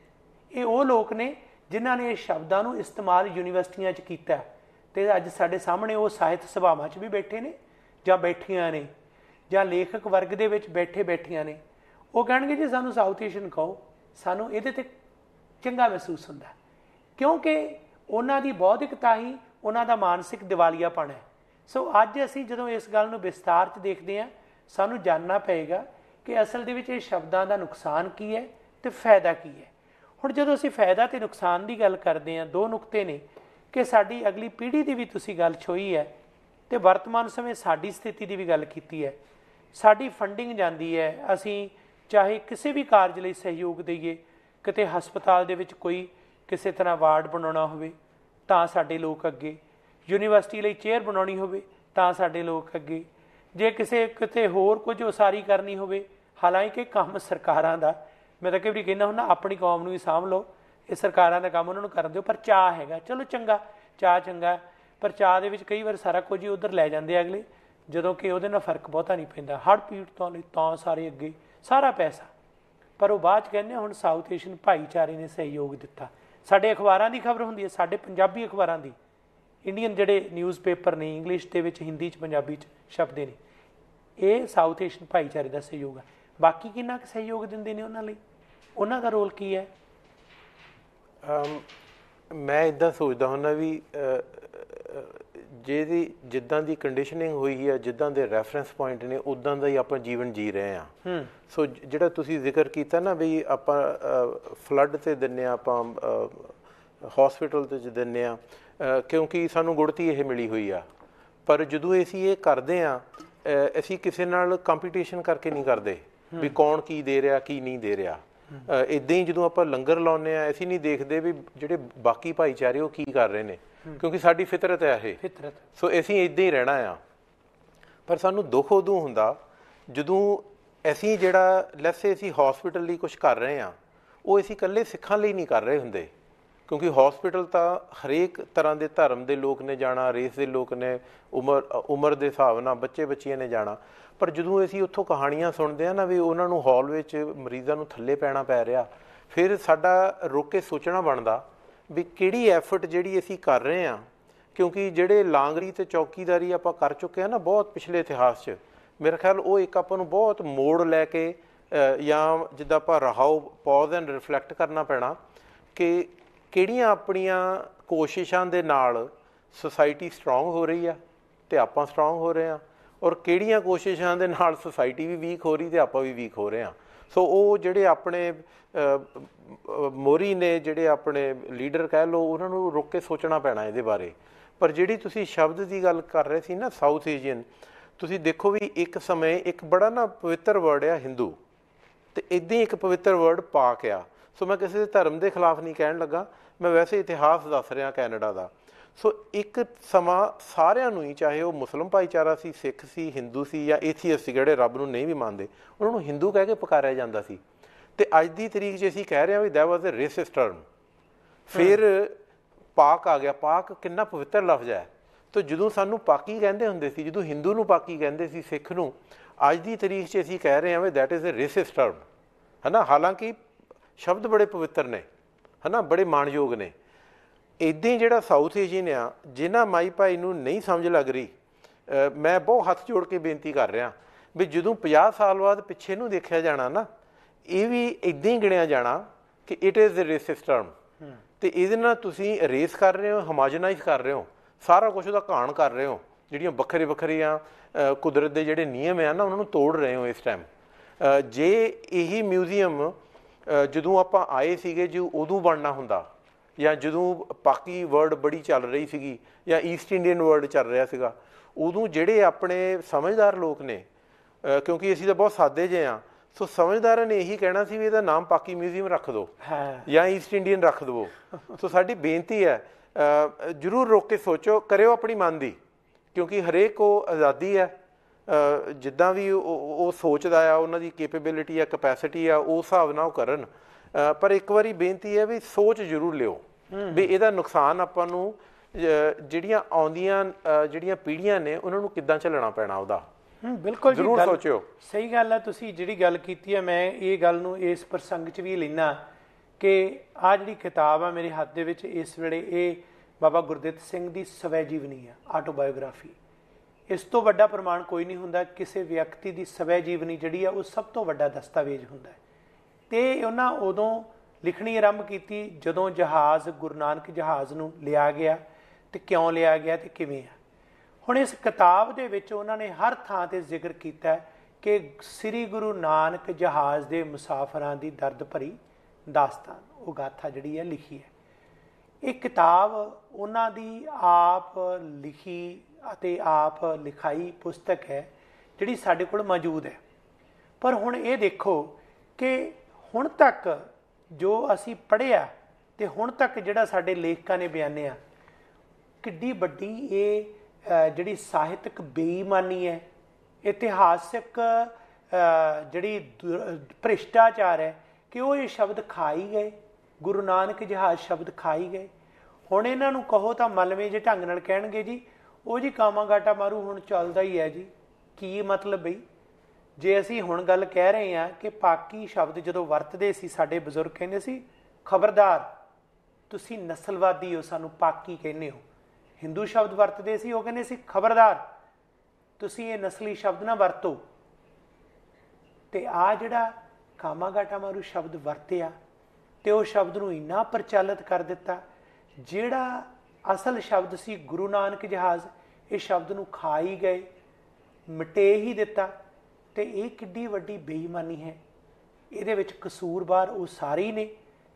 ਇਹ ਉਹ ਲੋਕ ਨੇ ਜਿਨ੍ਹਾਂ ਨੇ ਇਹ ਸ਼ਬਦਾਂ ਨੂੰ ਇਸਤੇਮਾਲ ਯੂਨੀਵਰਸਿਟੀਆਂ 'ਚ ਕੀਤਾ ਹੈ ਤੇ ਅੱਜ ਸਾਡੇ ਸਾਹਮਣੇ ਉਹ ਸਾਹਿਤ ਸਭਾਵਾਂ 'ਚ ਵੀ ਬੈਠੇ ਨੇ ਜਾਂ ਬੈਠੀਆਂ ਨੇ ਜਾਂ ਲੇਖਕ ਵਰਗ ਦੇ ਵਿੱਚ ਬੈਠੇ ਬੈਠੀਆਂ ਨੇ ਉਹ ਕਹਿਣਗੇ ਜੀ ਸਾਨੂੰ ਸਾਊਥ ਏਸ਼ੀਅਨ ਕਹੋ ਸਾਨੂੰ ਇਹਦੇ ਤੇ ਚੰਗਾ ਮਹਿਸੂਸ ਹੁੰਦਾ ਕਿਉਂਕਿ ਉਹਨਾਂ ਦੀ ਬੌਧਿਕਤਾ ਹੀ ਉਹਨਾਂ ਦਾ ਮਾਨਸਿਕ ਦਿਵਾਲੀਆਪਣ ਹੈ ਸੋ ਅੱਜ ਅਸੀਂ ਜਦੋਂ ਇਸ ਗੱਲ ਨੂੰ ਵਿਸਤਾਰ 'ਚ ਦੇਖਦੇ ਹਾਂ ਸਾਨੂੰ ਜਾਨਣਾ ਪਏਗਾ ਕਿ ਅਸਲ ਦੇ ਵਿੱਚ ਇਹ ਸ਼ਬਦਾਂ ਦਾ ਨੁਕਸਾਨ ਕੀ ਹੈ ਤੇ ਫਾਇਦਾ ਕੀ ਹੈ ਹੁਣ ਜਦੋਂ ਅਸੀਂ ਫਾਇਦਾ ਤੇ ਨੁਕਸਾਨ ਦੀ ਗੱਲ ਕਰਦੇ ਹਾਂ ਦੋ ਨੁਕਤੇ ਨੇ ਕਿ ਸਾਡੀ ਅਗਲੀ ਪੀੜ੍ਹੀ ਦੀ ਵੀ ਤੁਸੀਂ ਗੱਲ ਛੋਈ ਹੈ ਤੇ ਵਰਤਮਾਨ ਸਮੇਂ ਸਾਡੀ ਸਥਿਤੀ ਦੀ ਵੀ ਗੱਲ ਕੀਤੀ ਹੈ ਸਾਡੀ ਫੰਡਿੰਗ ਜਾਂਦੀ ਹੈ ਅਸੀਂ ਚਾਹੇ ਕਿਸੇ ਵੀ ਕਾਰਜ ਲਈ ਸਹਿਯੋਗ ਦਈਏ ਕਿਤੇ ਹਸਪਤਾਲ ਦੇ ਵਿੱਚ ਕੋਈ ਕਿਸੇ ਤਰ੍ਹਾਂ ਵਾਰਡ ਬਣਾਉਣਾ ਹੋਵੇ ਤਾਂ ਸਾਡੇ ਲੋਕ ਅੱਗੇ ਯੂਨੀਵਰਸਿਟੀ ਲਈ ਚੇਅਰ ਬਣਾਉਣੀ ਹੋਵੇ ਤਾਂ ਸਾਡੇ ਲੋਕ ਅੱਗੇ ਜੇ ਕਿਸੇ ਕਿਤੇ ਹੋਰ ਕੁਝ ਉਸਾਰੀ ਕਰਨੀ ਹੋਵੇ ਹਾਲਾਂਕਿ ਕੰਮ ਸਰਕਾਰਾਂ ਦਾ ਮੈਂ ਤਾਂ ਕਿਹਾ ਵੀ ਕਹਿੰਦਾ ਹੁੰਦਾ ਆਪਣੀ ਕੌਮ ਨੂੰ ਹੀ ਸਾਂਭ ਲਓ ਇਹ ਸਰਕਾਰਾਂ ਦਾ ਕੰਮ ਉਹਨਾਂ ਨੂੰ ਕਰਨ ਦਿਓ ਪਰ ਚਾਹ ਹੈਗਾ ਚਲੋ ਚੰਗਾ ਚਾਹ ਚੰਗਾ ਪਰ ਚਾਹ ਦੇ ਵਿੱਚ ਕਈ ਵਾਰ ਸਾਰਾ ਕੁਝ ਹੀ ਉਧਰ ਲੈ ਜਾਂਦੇ ਅਗਲੇ ਜਦੋਂ ਕਿ ਉਹਦੇ ਨਾਲ ਫਰਕ ਬਹੁਤਾ ਨਹੀਂ ਪੈਂਦਾ ਹੜ ਪੀੜ ਤੋਂ ਲਈ ਤਾਂ ਸਾਰੇ ਅੱਗੇ ਸਾਰਾ ਪੈਸਾ ਪਰ ਉਹ ਬਾਅਦ ਕਹਿੰਦੇ ਹੁਣ ਸਾਊਥ ਏਸ਼ੀਅਨ ਭਾਈਚਾਰੇ ਨੇ ਸਹਿਯੋਗ ਦਿੱਤਾ ਸਾਡੇ ਅਖਬਾਰਾਂ ਦੀ ਖਬਰ ਹੁੰਦੀ ਹੈ ਸਾਡੇ ਪੰਜਾਬੀ ਅਖਬਾਰਾਂ ਦੀ ਇੰਡੀਅਨ ਜਿਹੜੇ ਨਿਊਜ਼ਪੇਪਰ ਨੇ ਇੰਗਲਿਸ਼ ਦੇ ਵਿੱਚ ਹਿੰਦੀ 'ਚ ਪੰਜਾਬੀ 'ਚ ਛਪਦੇ ਨੇ ਇਹ ਸਾਊਥ ਏਸ਼ੀਅਨ ਭਾਈਚਾਰੇ ਦਾ ਸਹਿਯੋਗ ਹੈ ਬਾਕੀ ਕਿੰਨਾ ਕੁ ਸਹਿਯੋਗ ਦਿੰਦੇ ਨੇ ਉਹਨਾਂ ਲਈ ਉਹਨਾਂ ਦਾ ਰੋਲ ਕੀ ਹੈ ਮੈਂ ਇਦਾਂ ਸੋਚਦਾ ਹੁੰਦਾ ਵੀ ਜਿਹਦੀ ਜਿੱਦਾਂ ਦੀ ਕੰਡੀਸ਼ਨਿੰਗ ਹੋਈ ਹੈ ਜਿੱਦਾਂ ਦੇ ਰੈਫਰੈਂਸ ਪੁਆਇੰਟ ਨੇ ਉਦਾਂ ਦਾ ਹੀ ਆਪਾਂ ਜੀਵਨ ਜੀ ਰਹੇ ਆ ਸੋ ਜਿਹੜਾ ਤੁਸੀਂ ਜ਼ਿਕਰ ਕੀਤਾ ਨਾ ਵੀ ਆਪਾਂ ਫਲੱਡ ਤੇ ਦਿੰਨੇ ਆ ਆਪਾਂ ਹਸਪੀਟਲ ਤੇ ਦਿੰਨੇ ਆ ਕਿਉਂਕਿ ਸਾਨੂੰ ਗੁੜਤੀ ਇਹ ਮਿਲੀ ਹੋਈ ਆ ਪਰ ਜਦੋਂ ਅਸੀਂ ਇਹ ਕਰਦੇ ਆ ਅਸੀਂ ਕਿਸੇ ਨਾਲ ਕੰਪੀਟੀਸ਼ਨ ਕਰਕੇ ਨਹੀਂ ਕਰਦੇ ਵੀ ਕੌਣ ਕੀ ਦੇ ਰਿਹਾ ਕੀ ਨਹੀਂ ਦੇ ਰਿਹਾ ਇਦਾਂ ਹੀ ਜਦੋਂ ਆਪਾਂ ਲੰਗਰ ਲਾਉਨੇ ਆ ਅਸੀਂ ਨਹੀਂ ਦੇਖਦੇ ਵੀ ਜਿਹੜੇ ਬਾਕੀ ਭਾਈਚਾਰੇ ਉਹ ਕੀ ਕਰ ਰਹੇ ਨੇ ਕਿਉਂਕਿ ਸਾਡੀ ਫਿਤਰਤ ਹੈ ਇਹ ਫਿਤਰਤ ਸੋ ਅਸੀਂ ਇਦਾਂ ਹੀ ਰਹਿਣਾ ਆ ਪਰ ਸਾਨੂੰ ਦੁੱਖ ਉਦੋਂ ਹੁੰਦਾ ਜਦੋਂ ਅਸੀਂ ਜਿਹੜਾ ਲੈਸੇ ਅਸੀਂ ਹਸਪੀਟਲ ਲਈ ਕੁਝ ਕਰ ਰਹੇ ਆ ਉਹ ਅਸੀਂ ਇਕੱਲੇ ਸਿੱਖਾਂ ਲਈ ਨਹੀਂ ਕਰ ਰਹੇ ਹੁੰਦੇ ਕਿਉਂਕਿ ਹਸਪੀਟਲ ਤਾਂ ਹਰੇਕ ਤਰ੍ਹਾਂ ਦੇ ਧਰਮ ਦੇ ਲੋਕ ਨੇ ਜਾਣਾ ਰੇਸ ਦੇ ਲੋਕ ਨੇ ਉਮਰ ਉਮਰ ਦੇ ਹਿਸਾਬ ਨਾਲ ਬੱਚੇ ਬੱਚੀਆਂ ਨੇ ਜਾਣਾ ਪਰ ਜਦੋਂ ਅਸੀਂ ਉੱਥੋਂ ਕਹਾਣੀਆਂ ਸੁਣਦੇ ਆ ਨਾ ਵੀ ਉਹਨਾਂ ਨੂੰ ਹਾਲ ਵਿੱਚ ਮਰੀਜ਼ਾਂ ਨੂੰ ਥੱਲੇ ਪੈਣਾ ਪੈ ਰਿਹਾ ਫਿਰ ਸਾਡਾ ਰੁਕ ਕੇ ਸੋਚਣਾ ਬਣਦਾ ਵੀ ਕਿਹੜੀ ਐਫਰਟ ਜਿਹੜੀ ਅਸੀਂ ਕਰ ਰਹੇ ਆ ਕਿਉਂਕਿ ਜਿਹੜੇ ਲਾਂਗਰੀ ਤੇ ਚੌਕੀਦਾਰੀ ਆਪਾਂ ਕਰ ਚੁੱਕੇ ਆ ਨਾ ਬਹੁਤ ਪਿਛਲੇ ਇਤਿਹਾਸ 'ਚ ਮੇਰੇ ਖਿਆਲ ਉਹ ਇੱਕ ਆਪਾਂ ਨੂੰ ਬਹੁਤ ਮੋੜ ਲੈ ਕੇ ਜਾਂ ਜਿੱਦਾਂ ਆਪਾਂ ਰਹਾਉ ਪੌਜ਼ ਐਂਡ ਰਿਫਲੈਕਟ ਕਰਨਾ ਪੈਣਾ ਕਿ ਕਿਹੜੀਆਂ ਆਪਣੀਆਂ ਕੋਸ਼ਿਸ਼ਾਂ ਦੇ ਨਾਲ ਸੋਸਾਇਟੀ ਸਟਰੋਂਗ ਹੋ ਰਹੀ ਆ ਤੇ ਆਪਾਂ ਸਟਰੋਂਗ ਹੋ ਰਹੇ ਆ ਔਰ ਕਿਹੜੀਆਂ ਕੋਸ਼ਿਸ਼ਾਂ ਦੇ ਨਾਲ ਸੋਸਾਇਟੀ ਵੀ ਵੀਕ ਹੋ ਰਹੀ ਤੇ ਆਪਾਂ ਵੀ ਵੀਕ ਹੋ ਰਹੇ ਆ ਸੋ ਉਹ ਜਿਹੜੇ ਆਪਣੇ ਮੋਰੀ ਨੇ ਜਿਹੜੇ ਆਪਣੇ ਲੀਡਰ ਕਹਿ ਲੋ ਉਹਨਾਂ ਨੂੰ ਰੁੱਕ ਕੇ ਸੋਚਣਾ ਪੈਣਾ ਇਹਦੇ ਬਾਰੇ ਪਰ ਜਿਹੜੀ ਤੁਸੀਂ ਸ਼ਬਦ ਦੀ ਗੱਲ ਕਰ ਰਹੇ ਸੀ ਨਾ ਸਾਊਥ ਏਸ਼ੀਅਨ ਤੁਸੀਂ ਦੇਖੋ ਵੀ ਇੱਕ ਸਮੇਂ ਇੱਕ ਬੜਾ ਨਾ ਪਵਿੱਤਰ ਵਰਡ ਆ ਹਿੰਦੂ ਤੇ ਇਦਾਂ ਇੱਕ ਪਵਿੱਤਰ ਵਰਡ ਪਾਕ ਆ ਸੋ ਮੈਂ ਕਿਸੇ ਦੇ ਧਰਮ ਦੇ ਖਿਲਾਫ ਨਹੀਂ ਕਹਿਣ ਲੱਗਾ ਮੈਂ ਵੈਸੇ ਇਤਿਹਾਸ ਦੱਸ ਰਿਹਾ ਕੈਨੇਡਾ ਦਾ ਸੋ ਇੱਕ ਸਮਾਂ ਸਾਰਿਆਂ ਨੂੰ ਹੀ ਚਾਹੇ ਉਹ ਮੁਸਲਮ ਭਾਈਚਾਰਾ ਸੀ ਸਿੱਖ ਸੀ ਹਿੰਦੂ ਸੀ ਜਾਂ ਏਥੀਅਸ ਸੀ ਜਿਹੜੇ ਰੱਬ ਨੂੰ ਨਹੀਂ ਵੀ ਮੰਨਦੇ ਉਹਨਾਂ ਨੂੰ ਹਿੰਦੂ ਕਹਿ ਕੇ ਪੁਕਾਰਿਆ ਜਾਂਦਾ ਸੀ ਤੇ ਅੱਜ ਦੀ ਤਰੀਕ 'ਚ ਅਸੀਂ ਕਹਿ ਰਹੇ ਹਾਂ ਵੀ that was a racist term ਫਿਰ ਪਾਕ ਆ ਗਿਆ ਪਾਕ ਕਿੰਨਾ ਪਵਿੱਤਰ ਲਫ਼ਜ਼ ਹੈ ਤੋ ਜਦੋਂ ਸਾਨੂੰ ਪਾਕੀ ਕਹਿੰਦੇ ਹੁੰਦੇ ਸੀ ਜਦੋਂ ਹਿੰਦੂ ਨੂੰ ਪਾਕੀ ਕਹਿੰਦੇ ਸੀ ਸਿੱਖ ਨੂੰ ਅੱਜ ਦੀ ਤਰੀਕ 'ਚ ਅਸੀਂ ਕਹਿ ਰਹੇ ਹਾਂ ਵੀ that is a racist term ਹਨਾ ਹਾਲਾਂਕਿ ਸ਼ਬਦ ਬੜੇ ਪਵਿੱਤਰ ਨੇ ਹਨਾ ਬੜੇ ਮਾਣਯੋਗ ਨੇ ਇਦਾਂ ਜਿਹੜਾ ਸਾਊਥ ਏਸ਼ੀਅਨ ਆ ਜਿਨ੍ਹਾਂ ਮਾਈ ਭਾਈ ਨੂੰ ਨਹੀਂ ਸਮਝ ਲੱਗ ਰਹੀ ਮੈਂ ਬਹੁਤ ਹੱਥ ਜੋੜ ਕੇ ਬੇਨਤੀ ਕਰ ਰਿਹਾ ਵੀ ਜਦੋਂ 50 ਸਾਲ ਬਾਅਦ ਪਿੱਛੇ ਨੂੰ ਦੇਖਿਆ ਜਾਣਾ ਨਾ ਇਹ ਵੀ ਇਦਾਂ ਹੀ ਗਿਣਿਆ ਜਾਣਾ ਕਿ it is a racist term ਤੇ ਇਹਦੇ ਨਾਲ ਤੁਸੀਂ ਰੇਸ ਕਰ ਰਹੇ ਹੋ ਹਮਾਜਨਾਈਜ਼ ਕਰ ਰਹੇ ਹੋ ਸਾਰਾ ਕੁਝ ਉਹਦਾ ਕਾਣ ਕਰ ਰਹੇ ਹੋ ਜਿਹੜੀਆਂ ਵੱਖਰੇ ਆ ਕੁਦਰਤ ਦੇ ਜਿਹੜੇ ਨਿਯਮ ਆ ਨਾ ਉਹਨਾਂ ਨੂੰ ਤੋੜ ਰਹੇ ਹੋ ਇਸ ਟਾਈਮ ਜੇ ਇਹੀ ਮਿਊਜ਼ੀਅਮ ਜਦੋਂ ਆਪਾਂ ਆਏ ਸੀਗੇ ਜੀ ਉਦੋਂ ਬਣਨਾ ਹੁੰਦਾ ਜਾਂ ਜਦੋਂ ਪਾਕੀ ਵਰਡ ਬੜੀ ਚੱਲ ਰਹੀ ਸੀਗੀ ਜਾਂ ਈਸਟ ਇੰਡੀਅਨ ਵਰਡ ਚੱਲ ਰਿਹਾ ਸੀਗਾ ਉਦੋਂ ਜਿਹੜੇ ਆਪਣੇ ਸਮਝਦਾਰ ਲੋਕ ਨੇ ਕਿਉਂਕਿ ਅਸੀਂ ਤਾਂ ਬਹੁਤ ਸਾਦੇ ਜੇ ਆ ਸੋ ਸਮਝਦਾਰਾਂ ਨੇ ਇਹੀ ਕਹਿਣਾ ਸੀ ਵੀ ਇਹਦਾ ਨਾਮ ਪਾਕੀ ਮਿਊਜ਼ੀਅਮ ਰੱਖ ਦਿਓ ਜਾਂ ਈਸਟ ਇੰਡੀਅਨ ਰੱਖ ਦਿਓ ਸੋ ਸਾਡੀ ਬੇਨਤੀ ਹੈ ਜਰੂਰ ਰੋਕ ਕੇ ਸੋਚੋ ਕਰਿਓ ਆਪਣੀ ਮਨ ਦੀ ਕਿਉਂਕਿ ਹਰੇਕ ਕੋ ਆਜ਼ਾਦੀ ਹੈ ਜਿੱਦਾਂ ਵੀ ਉਹ ਸੋਚਦਾ ਆ ਉਹਨਾਂ ਦੀ ਕੈਪੇਬਿਲਿਟੀ ਆ ਕਪੈਸਿਟੀ ਆ ਉਸ ਹਿਸਾਬ ਨਾਲ ਉਹ ਕਰਨ ਪਰ ਇੱਕ ਵਾਰੀ ਬੇਨਤੀ ਹੈ ਵੀ ਸੋਚ ਜ਼ਰੂਰ ਲਿਓ ਵੀ ਇਹਦਾ ਨੁਕਸਾਨ ਆਪਾਂ ਨੂੰ ਜਿਹੜੀਆਂ ਆਉਂਦੀਆਂ ਜਿਹੜੀਆਂ ਪੀੜ੍ਹੀਆਂ ਨੇ ਉਹਨਾਂ ਨੂੰ ਕਿੱਦਾਂ ਚੱਲਣਾ ਪੈਣਾ ਉਹਦਾ ਬਿਲਕੁਲ ਜੀ ਜ਼ਰੂਰ ਸੋਚਿਓ ਸਹੀ ਗੱਲ ਆ ਤੁਸੀਂ ਜਿਹੜੀ ਗੱਲ ਕੀਤੀ ਹੈ ਮੈਂ ਇਹ ਗੱਲ ਨੂੰ ਇਸ ਪ੍ਰਸੰਗ 'ਚ ਵੀ ਲੈਣਾ ਕਿ ਆ ਜਿਹੜੀ ਕਿਤਾਬ ਆ ਮੇਰੇ ਹੱਥ ਦੇ ਵਿੱਚ ਇਸ ਵੇਲੇ ਇਹ ਬਾਬਾ ਗੁਰਦਿੱਤ ਸਿੰਘ ਦੀ ਸਵੈ ਜੀਵਨੀ ਆ ਆਟੋਬਾਇਓਗ੍ਰਾਫੀ ਇਸ ਤੋਂ ਵੱਡਾ ਪ੍ਰਮਾਣ ਕੋਈ ਨਹੀਂ ਹੁੰਦਾ ਕਿਸੇ ਵਿਅਕਤੀ ਦੀ ਸਵੈ ਜੀਵਨੀ ਜਿਹੜੀ ਆ ਉਹ ਸਭ ਤੋਂ ਵੱਡਾ ਦਸਤਾਵੇਜ਼ ਹੁੰਦਾ ਹੈ ਤੇ ਉਹਨਾਂ ਉਦੋਂ ਲਿਖਣੀ ਆਰੰਭ ਕੀਤੀ ਜਦੋਂ ਜਹਾਜ਼ ਗੁਰੂ ਨਾਨਕ ਜਹਾਜ਼ ਨੂੰ ਲਿਆ ਗਿਆ ਤੇ ਕਿਉਂ ਲਿਆ ਗਿਆ ਤੇ ਕਿਵੇਂ ਆ ਹੁਣ ਇਸ ਕਿਤਾਬ ਦੇ ਵਿੱਚ ਉਹਨਾਂ ਨੇ ਹਰ ਥਾਂ ਤੇ ਜ਼ਿਕਰ ਕੀਤਾ ਕਿ ਸ੍ਰੀ ਗੁਰੂ ਨਾਨਕ ਜਹਾਜ਼ ਦੇ ਮੁਸਾਫਰਾਂ ਦੀ ਦਰਦ ਭਰੀ ਦਾਸਤਾਨ ਉਹ ਗਾਥਾ ਜਿਹੜੀ ਹੈ ਲਿਖੀ ਹੈ ਇਹ ਕਿਤਾਬ ਉਹਨਾਂ ਦੀ ਆਪ ਲਿਖੀ ਅਤੇ ਆਪ ਲਿਖਾਈ ਪੁਸਤਕ ਹੈ ਜਿਹੜੀ ਸਾਡੇ ਕੋਲ ਮੌਜੂਦ ਹੈ ਪਰ ਹੁਣ ਇਹ ਦੇਖੋ ਕਿ ਹੁਣ ਤੱਕ ਜੋ ਅਸੀਂ ਪੜਿਆ ਤੇ ਹੁਣ ਤੱਕ ਜਿਹੜਾ ਸਾਡੇ ਲੇਖਕਾਂ ਨੇ ਬਿਆਨਿਆ ਕਿੱਡੀ ਵੱਡੀ ਇਹ ਜਿਹੜੀ ਸਾਹਿਤਕ ਬੇਈਮਾਨੀ ਹੈ ਇਤਿਹਾਸਿਕ ਜਿਹੜੀ ਭ੍ਰਿਸ਼ਟਾਚਾਰ ਹੈ ਕਿ ਉਹ ਇਹ ਸ਼ਬਦ ਖਾਈ ਗਏ ਗੁਰੂ ਨਾਨਕ ਜਹਾਜ਼ ਸ਼ਬਦ ਖਾਈ ਗਏ ਹੁਣ ਇਹਨਾਂ ਨੂੰ ਕਹੋ ਤਾਂ ਮਲਵੇਂ ਜੇ ਢੰਗ ਨਾਲ ਕਹਿਣਗੇ ਜੀ ਉਹ ਜੀ ਕਾਮਾਗਾਟਾ ਮਾਰੂ ਹੁਣ ਚੱਲਦਾ ਹੀ ਹੈ ਜੀ ਕੀ ਮਤਲਬ ਬਈ ਜੇ ਅਸੀਂ ਹੁਣ ਗੱਲ ਕਹਿ ਰਹੇ ਹਾਂ ਕਿ ਪਾਕੀ ਸ਼ਬਦ ਜਦੋਂ ਵਰਤਦੇ ਸੀ ਸਾਡੇ ਬਜ਼ੁਰਗ ਕਹਿੰਦੇ ਸੀ ਖਬਰਦਾਰ ਤੁਸੀਂ ਨਸਲਵਾਦੀ ਹੋ ਸਾਨੂੰ ਪਾਕੀ ਕਹਿੰਦੇ ਹੋ ਹਿੰਦੂ ਸ਼ਬਦ ਵਰਤਦੇ ਸੀ ਉਹ ਕਹਿੰਦੇ ਸੀ ਖਬਰਦਾਰ ਤੁਸੀਂ ਇਹ ਨਸਲੀ ਸ਼ਬਦ ਨਾ ਵਰਤੋ ਤੇ ਆ ਜਿਹੜਾ ਕਾਮਾਗਾਟਾ ਮਾਰੂ ਸ਼ਬਦ ਵਰਤਿਆ ਤੇ ਉਹ ਸ਼ਬਦ ਨੂੰ ਇੰਨਾ ਪ੍ਰਚਲਿਤ ਕਰ ਦਿੱਤਾ ਜਿਹੜਾ ਅਸਲ ਸ਼ਬਦ ਸੀ ਗੁਰੂ ਨਾਨਕ ਜਹਾਜ਼ ਇਹ ਸ਼ਬਦ ਨੂੰ ਖਾ ਹੀ ਗਏ ਮਿਟੇ ਹੀ ਦਿੱਤਾ ਤੇ ਇਹ ਕਿੱਡੀ ਵੱਡੀ ਬੇਈਮਾਨੀ ਹੈ ਇਹਦੇ ਵਿੱਚ ਕਸੂਰਬਾਰ ਉਹ ਸਾਰੇ ਹੀ ਨੇ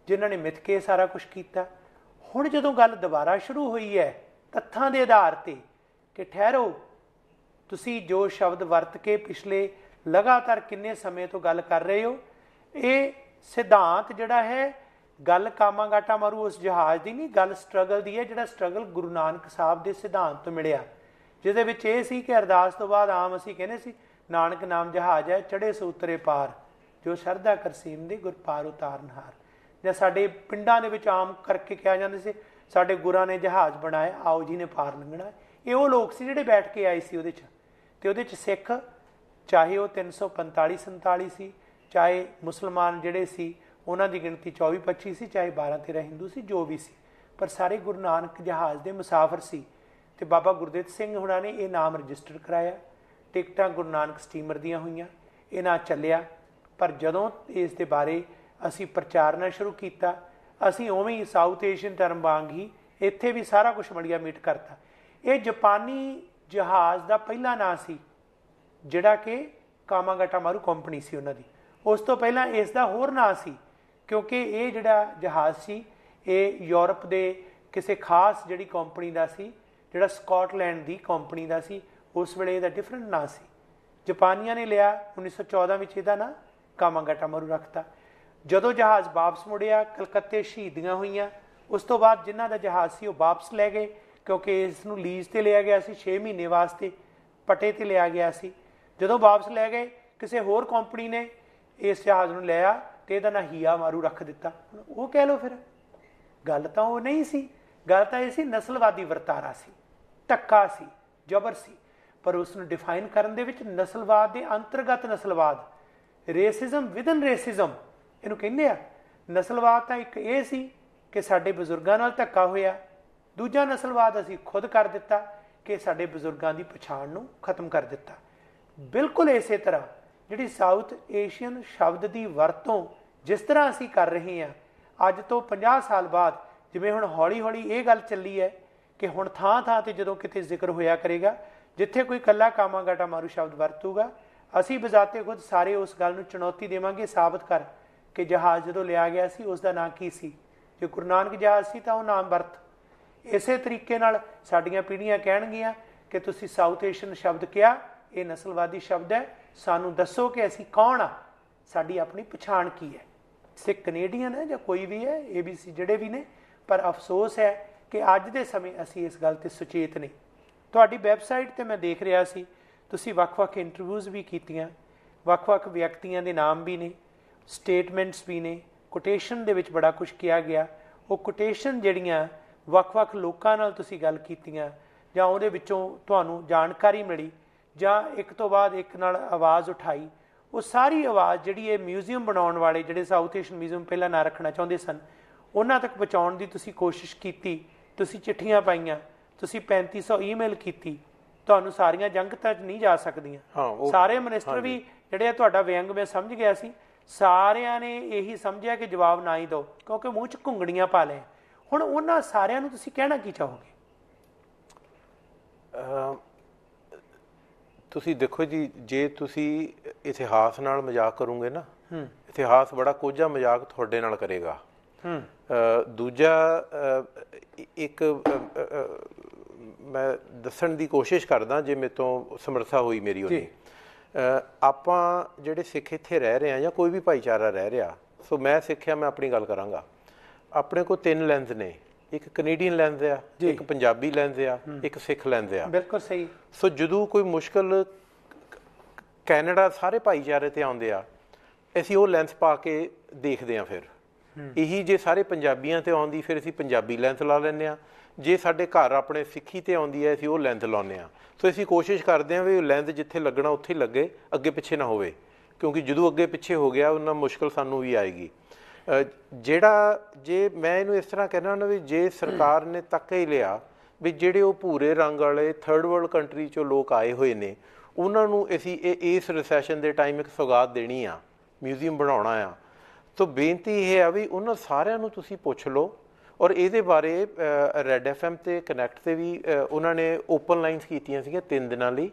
ਜਿਨ੍ਹਾਂ ਨੇ ਮਿੱਥ ਕੇ ਸਾਰਾ ਕੁਝ ਕੀਤਾ ਹੁਣ ਜਦੋਂ ਗੱਲ ਦੁਬਾਰਾ ਸ਼ੁਰੂ ਹੋਈ ਹੈ ਤੱਥਾਂ ਦੇ ਆਧਾਰ ਤੇ ਕਿ ਠਹਿਰੋ ਤੁਸੀਂ ਜੋ ਸ਼ਬਦ ਵਰਤ ਕੇ ਪਿਛਲੇ ਲਗਾਤਾਰ ਕਿੰਨੇ ਸਮੇਂ ਤੋਂ ਗੱਲ ਕਰ ਰਹੇ ਹੋ ਇਹ ਸਿਧਾਂਤ ਜਿਹੜਾ ਹੈ ਗੱਲ ਕਾਮਾਗਾਟਾ ਮਾਰੂ ਉਸ ਜਹਾਜ਼ ਦੀ ਨਹੀਂ ਗੱਲ ਸਟਰਗਲ ਦੀ ਹੈ ਜਿਹੜਾ ਸਟਰਗਲ ਗੁਰੂ ਨਾਨਕ ਸਾਹਿਬ ਦੇ ਸਿਧਾਂਤ ਤੋਂ ਮਿਲਿਆ ਜਿਹਦੇ ਵਿੱਚ ਇਹ ਸੀ ਕਿ ਅਰਦਾਸ ਤੋਂ ਬਾਅਦ ਆਮ ਅਸੀਂ ਕਹਿੰਦੇ ਸੀ ਨਾਨਕ ਨਾਮ ਜਹਾਜ ਹੈ ਚੜੇ ਸੋ ਉਤਰੇ ਪਾਰ ਜੋ ਸਰਦਾ ਕਰਸੀਮ ਦੀ ਗੁਰਪਾਰ ਉਤਾਰਨਹਾਰ ਜੇ ਸਾਡੇ ਪਿੰਡਾਂ ਦੇ ਵਿੱਚ ਆਮ ਕਰਕੇ ਕਿਹਾ ਜਾਂਦੇ ਸੀ ਸਾਡੇ ਗੁਰਾਂ ਨੇ ਜਹਾਜ਼ ਬਣਾਇਆ ਆਓ ਜੀ ਨੇ ਪਾਰ ਲੰਘਣਾ ਇਹ ਉਹ ਲੋਕ ਸੀ ਜਿਹੜੇ ਬੈਠ ਕੇ ਆਏ ਸੀ ਉਹਦੇ 'ਚ ਤੇ ਉਹਦੇ 'ਚ ਸਿੱਖ ਚਾਹੇ ਉਹ 345 47 ਸੀ ਚਾਹੇ ਮੁਸਲਮਾਨ ਜਿਹੜੇ ਸੀ ਉਹਨਾਂ ਦੀ ਗਿਣਤੀ 24 25 ਸੀ ਚਾਹੇ 12 13 ਹਿੰਦੂ ਸੀ ਜੋ ਵੀ ਸੀ ਪਰ ਸਾਰੇ ਗੁਰੂ ਨਾਨਕ ਜਹਾਜ਼ ਦੇ ਮੁਸਾਫਰ ਸੀ ਤੇ ਬਾਬਾ ਗੁਰਦੇਵ ਸਿੰਘ ਹੁਣਾਂ ਨੇ ਇਹ ਨਾਮ ਰਜਿਸਟਰ ਕਰਾਇਆ ਟਿਕਟਾਂ ਗੁਰੂ ਨਾਨਕ ਸਟੀਮਰ ਦੀਆਂ ਹੋਈਆਂ ਇਹਨਾਂ ਚੱਲਿਆ ਪਰ ਜਦੋਂ ਇਸ ਦੇ ਬਾਰੇ ਅਸੀਂ ਪ੍ਰਚਾਰਨਾ ਸ਼ੁਰੂ ਕੀਤਾ ਅਸੀਂ ਉਵੇਂ ਹੀ ਸਾਊਥ ਏਸ਼ੀਅਨ ਧਰਮ ਵਾਂਗ ਹੀ ਇੱਥੇ ਵੀ ਸਾਰਾ ਕੁਝ ਮੜੀਆ ਮੀਟ ਕਰਤਾ ਇਹ ਜਾਪਾਨੀ ਜਹਾਜ਼ ਦਾ ਪਹਿਲਾ ਨਾਂ ਸੀ ਜਿਹੜਾ ਕਿ ਕਾਮਾਗਾਟਾ ਮਾਰੂ ਕੰਪਨੀ ਸੀ ਉਹਨਾਂ ਦੀ ਉਸ ਤੋਂ ਪਹਿਲਾਂ ਇਸ ਦਾ ਹੋਰ ਨਾਂ ਸੀ ਕਿਉਂਕਿ ਇਹ ਜਿਹੜਾ ਜਹਾਜ਼ ਸੀ ਇਹ ਯੂਰਪ ਦੇ ਕਿਸੇ ਖਾਸ ਜਿਹੜੀ ਕੰਪਨੀ ਦਾ ਸੀ ਜਿਹੜਾ ਸਕਾਟਲੈਂਡ ਦੀ ਕੰਪਨੀ ਦਾ ਸੀ ਉਸ ਵੇਲੇ ਇਹਦਾ ਡਿਫਰੈਂਟ ਨਾਂ ਸੀ ਜਾਪਾਨੀਆਂ ਨੇ ਲਿਆ 1914 ਵਿੱਚ ਇਹਦਾ ਨਾਂ ਮਰੂ ਰੱਖਤਾ ਜਦੋਂ ਜਹਾਜ਼ ਵਾਪਸ ਮੁੜਿਆ ਕਲਕੱਤੇ ਸ਼ਹੀਦੀਆਂ ਹੋਈਆਂ ਉਸ ਤੋਂ ਬਾਅਦ ਜਿਨ੍ਹਾਂ ਦਾ ਜਹਾਜ਼ ਸੀ ਉਹ ਵਾਪਸ ਲੈ ਗਏ ਕਿਉਂਕਿ ਇਸ ਨੂੰ ਲੀਜ਼ ਤੇ ਲਿਆ ਗਿਆ ਸੀ 6 ਮਹੀਨੇ ਵਾਸਤੇ ਪਟੇ ਤੇ ਲਿਆ ਗਿਆ ਸੀ ਜਦੋਂ ਵਾਪਸ ਲੈ ਗਏ ਕਿਸੇ ਹੋਰ ਕੰਪਨੀ ਨੇ ਇਸ ਜਹਾਜ਼ ਨੂੰ ਲਿਆ ਤੇ ਇਹਦਾ ਨਾਂ ਹੀਆ ਮਾਰੂ ਰੱਖ ਦਿੱਤਾ ਉਹ ਕਹਿ ਲੋ ਫਿਰ ਗੱਲ ਤਾਂ ਉਹ ਨਹੀਂ ਸੀ ਗੱਲ ਤਾਂ ਇਹ ਸੀ ਨਸਲਵਾਦੀ ਵਰਤਾਰਾ ਸੀ ਟੱਕਾ ਸੀ ਜ਼ਬਰ ਸੀ ਪਰ ਉਸ ਨੂੰ ਡਿਫਾਈਨ ਕਰਨ ਦੇ ਵਿੱਚ ਨਸਲਵਾਦ ਦੇ ਅੰਤਰਗਤ ਨਸਲਵਾਦ ਰੇਸਿਜ਼ਮ ਵਿਦਨ ਰੇਸਿਜ਼ਮ ਇਹਨੂੰ ਕਹਿੰਦੇ ਆ ਨਸਲਵਾਦ ਤਾਂ ਇੱਕ ਇਹ ਸੀ ਕਿ ਸਾਡੇ ਬਜ਼ੁਰਗਾਂ ਨਾਲ ਧੱਕਾ ਹੋਇਆ ਦੂਜਾ ਨਸਲਵਾਦ ਅਸੀਂ ਖੁਦ ਕਰ ਦਿੱਤਾ ਕਿ ਸਾਡੇ ਬਜ਼ੁਰਗਾਂ ਦੀ ਪਛਾਣ ਨੂੰ ਖਤਮ ਕਰ ਦਿੱਤਾ ਬਿਲਕੁਲ ਇਸੇ ਤਰ੍ਹਾਂ ਜਿਹੜੀ ਸਾਊਥ ਏਸ਼ੀਅਨ ਸ਼ਬਦ ਦੀ ਵਰਤੋਂ ਜਿਸ ਤਰ੍ਹਾਂ ਅਸੀਂ ਕਰ ਰਹੇ ਹਾਂ ਅੱਜ ਤੋਂ 50 ਸਾਲ ਬਾਅਦ ਜਿਵੇਂ ਹੁਣ ਹੌਲੀ-ਹੌਲੀ ਇਹ ਗੱਲ ਚੱਲੀ ਹੈ ਕਿ ਹੁਣ ਥਾਂ-ਥਾਂ ਤੇ ਜਦੋਂ ਕਿਤੇ ਜ਼ਿਕਰ ਹੋਇਆ ਕਰੇਗਾ ਜਿੱਥੇ ਕੋਈ ਕੱਲਾ ਕਾਮਾਗਾਟਾ ਮਾਰੂ ਸ਼ਬਦ ਵਰਤੂਗਾ ਅਸੀਂ ਬਜ਼ਾਤੇ ਖੁਦ ਸਾਰੇ ਉਸ ਗੱਲ ਨੂੰ ਚੁਣੌਤੀ ਦੇਵਾਂਗੇ ਸਾਬਤ ਕਰ ਕਿ ਜਹਾਜ਼ ਜਦੋਂ ਲਿਆ ਗਿਆ ਸੀ ਉਸ ਦਾ ਨਾਂ ਕੀ ਸੀ ਜੇ ਗੁਰੂ ਨਾਨਕ ਜਹਾਜ਼ ਸੀ ਤਾਂ ਉਹ ਨਾਮ ਵਰਤ ਇਸੇ ਤਰੀਕੇ ਨਾਲ ਸਾਡੀਆਂ ਪੀੜ੍ਹੀਆਂ ਕਹਿਣਗੀਆਂ ਕਿ ਤੁਸੀਂ ਸਾਊਥ ਏਸ਼ੀਅਨ ਸ਼ਬਦ ਕਿਹਾ ਇਹ ਨਸਲਵਾਦੀ ਸ਼ਬਦ ਹੈ ਸਾਨੂੰ ਦੱਸੋ ਕਿ ਅਸੀਂ ਕੌਣ ਆ ਸਾਡੀ ਆਪਣੀ ਪਛਾਣ ਕੀ ਹੈ ਸੇ ਕੈਨੇਡੀਅਨ ਹੈ ਜਾਂ ਕੋਈ ਵੀ ਹੈ ABC ਜਿਹੜੇ ਵੀ ਨੇ ਪਰ ਅਫਸੋਸ ਹੈ ਕਿ ਅੱਜ ਦੇ ਸਮੇਂ ਅਸੀਂ ਇਸ ਗੱਲ ਤੇ ਸੁਚੇਤ ਨਹੀਂ ਤੁਹਾਡੀ ਵੈਬਸਾਈਟ ਤੇ ਮੈਂ ਦੇਖ ਰਿਹਾ ਸੀ ਤੁਸੀਂ ਵੱਖ-ਵੱਖ ਇੰਟਰਵਿਊਜ਼ ਵੀ ਕੀਤੀਆਂ ਵੱਖ-ਵੱਖ ਵਿਅਕਤੀਆਂ ਦੇ ਨਾਮ ਵੀ ਨੇ ਸਟੇਟਮੈਂਟਸ ਵੀ ਨੇ ਕੋਟੇਸ਼ਨ ਦੇ ਵਿੱਚ ਬੜਾ ਕੁਝ ਕਿਹਾ ਗਿਆ ਉਹ ਕੋਟੇਸ਼ਨ ਜਿਹੜੀਆਂ ਵੱਖ-ਵੱਖ ਲੋਕਾਂ ਨਾਲ ਤੁਸੀਂ ਗੱਲ ਕੀਤੀਆਂ ਜਾਂ ਉਹਦੇ ਵਿੱਚੋਂ ਤੁਹਾਨੂੰ ਜਾਣਕਾਰੀ ਮਿਲੀ ਜਾਂ ਇੱਕ ਤੋਂ ਬਾਅਦ ਇੱਕ ਨਾਲ ਆਵਾਜ਼ ਉਠਾਈ ਉਹ ਸਾਰੀ ਆਵਾਜ਼ ਜਿਹੜੀ ਇਹ ਮਿਊਜ਼ੀਅਮ ਬਣਾਉਣ ਵਾਲੇ ਜਿਹੜੇ ਸਾਊਥ ਏਸ਼ੀਅਨ ਮਿਊਜ਼ੀਅਮ ਪਹਿਲਾਂ ਨਾ ਰੱਖਣਾ ਚਾਹੁੰਦੇ ਸਨ ਉਹਨਾਂ ਤੱਕ ਪਹੁੰਚਾਉਣ ਦੀ ਤੁਸੀਂ ਕੋਸ਼ਿਸ਼ ਕੀਤੀ ਤੁਸੀਂ ਚਿੱਠੀਆਂ ਪਾਈਆਂ ਤੁਸੀਂ 3500 ਈਮੇਲ ਕੀਤੀ ਤੁਹਾਨੂੰ ਸਾਰੀਆਂ ਜੰਗ ਤੱਕ ਨਹੀਂ ਜਾ ਸਕਦੀਆਂ ਸਾਰੇ ਮਿਨਿਸਟਰ ਵੀ ਜਿਹੜੇ ਤੁਹਾਡਾ ਵਿਅੰਗ ਮੈਂ ਸਮਝ ਗਿਆ ਸੀ ਸਾਰਿਆਂ ਨੇ ਇਹੀ ਸਮਝਿਆ ਕਿ ਜਵਾਬ ਨਾ ਹੀ ਦੋ ਕਿਉਂਕਿ ਮੂੰਹ 'ਚ ਘੁੰਗੜੀਆਂ ਪਾ ਲਏ ਹੁਣ ਉਹਨਾਂ ਸਾਰਿਆਂ ਨੂੰ ਤੁਸੀਂ ਕਹਿਣਾ ਕੀ ਚਾਹੋਗੇ ਤੁਸੀਂ ਦੇਖੋ ਜੀ ਜੇ ਤੁਸੀਂ ਇਤਿਹਾਸ ਨਾਲ ਮਜ਼ਾਕ ਕਰੋਗੇ ਨਾ ਇਤਿਹਾਸ ਬੜਾ ਕੋਝਾ ਮਜ਼ਾਕ ਤੁਹਾਡੇ ਨਾਲ ਕਰੇਗਾ ਹੂੰ ਦੂਜਾ ਇੱਕ ਮੈਂ ਦੱਸਣ ਦੀ ਕੋਸ਼ਿਸ਼ ਕਰਦਾ ਜੇ ਮੇਰੇ ਤੋਂ ਸਮਰੱਥਾ ਹੋਈ ਮੇਰੀ ਉਹਨੇ ਆਪਾਂ ਜਿਹੜੇ ਸਿੱਖ ਇੱਥੇ ਰਹਿ ਰਹੇ ਆ ਜਾਂ ਕੋਈ ਵੀ ਭਾਈਚਾਰਾ ਰਹਿ ਰਿਹਾ ਸੋ ਮੈਂ ਸਿੱਖਿਆ ਮੈਂ ਆਪਣੀ ਗੱਲ ਕਰਾਂਗਾ ਆਪਣੇ ਕੋਲ ਤਿੰਨ ਲੈਂਸ ਨੇ ਇੱਕ ਕੈਨੇਡੀਅਨ ਲੈਂਸ ਆ ਇੱਕ ਪੰਜਾਬੀ ਲੈਂਸ ਆ ਇੱਕ ਸਿੱਖ ਲੈਂਸ ਆ ਬਿਲਕੁਲ ਸਹੀ ਸੋ ਜਦੋਂ ਕੋਈ ਮੁਸ਼ਕਲ ਕੈਨੇਡਾ ਸਾਰੇ ਭਾਈਚਾਰੇ ਤੇ ਆਉਂਦੇ ਆ ਅਸੀਂ ਉਹ ਲੈਂਸ ਪਾ ਕੇ ਦੇਖਦੇ ਆ ਫਿਰ ਇਹੀ ਜੇ ਸਾਰੇ ਪੰਜਾਬੀਆਂ ਤੇ ਆਉਂਦੀ ਫਿਰ ਅਸੀਂ ਪੰਜਾਬੀ ਲੈਂਸ ਲਾ ਲੈਂਦੇ ਆ ਜੇ ਸਾਡੇ ਘਰ ਆਪਣੇ ਸਿੱਖੀ ਤੇ ਆਉਂਦੀ ਹੈ ਅਸੀਂ ਉਹ ਲੈਂਥ ਲਾਉਨੇ ਆ ਸੋ ਅਸੀਂ ਕੋਸ਼ਿਸ਼ ਕਰਦੇ ਆ ਵੀ ਉਹ ਲੈਂਥ ਜਿੱਥੇ ਲੱਗਣਾ ਉੱਥੇ ਲੱਗੇ ਅੱਗੇ ਪਿੱਛੇ ਨਾ ਹੋਵੇ ਕਿਉਂਕਿ ਜਦੋਂ ਅੱਗੇ ਪਿੱਛੇ ਹੋ ਗਿਆ ਉਹਨਾਂ ਮੁਸ਼ਕਲ ਸਾਨੂੰ ਵੀ ਆਏਗੀ ਜਿਹੜਾ ਜੇ ਮੈਂ ਇਹਨੂੰ ਇਸ ਤਰ੍ਹਾਂ ਕਹਿਣਾ ਉਹਨਾਂ ਵੀ ਜੇ ਸਰਕਾਰ ਨੇ ਤੱਕ ਹੀ ਲਿਆ ਵੀ ਜਿਹੜੇ ਉਹ ਭੂਰੇ ਰੰਗ ਵਾਲੇ ਥਰਡ ਵਰਲਡ ਕੰਟਰੀ ਚੋਂ ਲੋਕ ਆਏ ਹੋਏ ਨੇ ਉਹਨਾਂ ਨੂੰ ਅਸੀਂ ਇਹ ਇਸ ਰੈਸੈਸ਼ਨ ਦੇ ਟਾਈਮ ਇੱਕ ਸੁਗਾਤ ਦੇਣੀ ਆ ਮਿਊਜ਼ੀਅਮ ਬਣਾਉਣਾ ਆ ਤੋ ਬੇਨਤੀ ਇਹ ਆ ਵੀ ਉਹਨਾਂ ਸਾਰਿਆਂ ਨੂੰ ਤੁਸੀਂ ਪੁੱਛ ਲਓ ਔਰ ਇਹਦੇ ਬਾਰੇ ਰੈਡ ਐਫ ਐਮ ਤੇ ਕਨੈਕਟ ਤੇ ਵੀ ਉਹਨਾਂ ਨੇ ਓਪਨ ਲਾਈਨਸ ਕੀਤੀਆਂ ਸੀਗੀਆਂ ਤਿੰਨ ਦਿਨਾਂ ਲਈ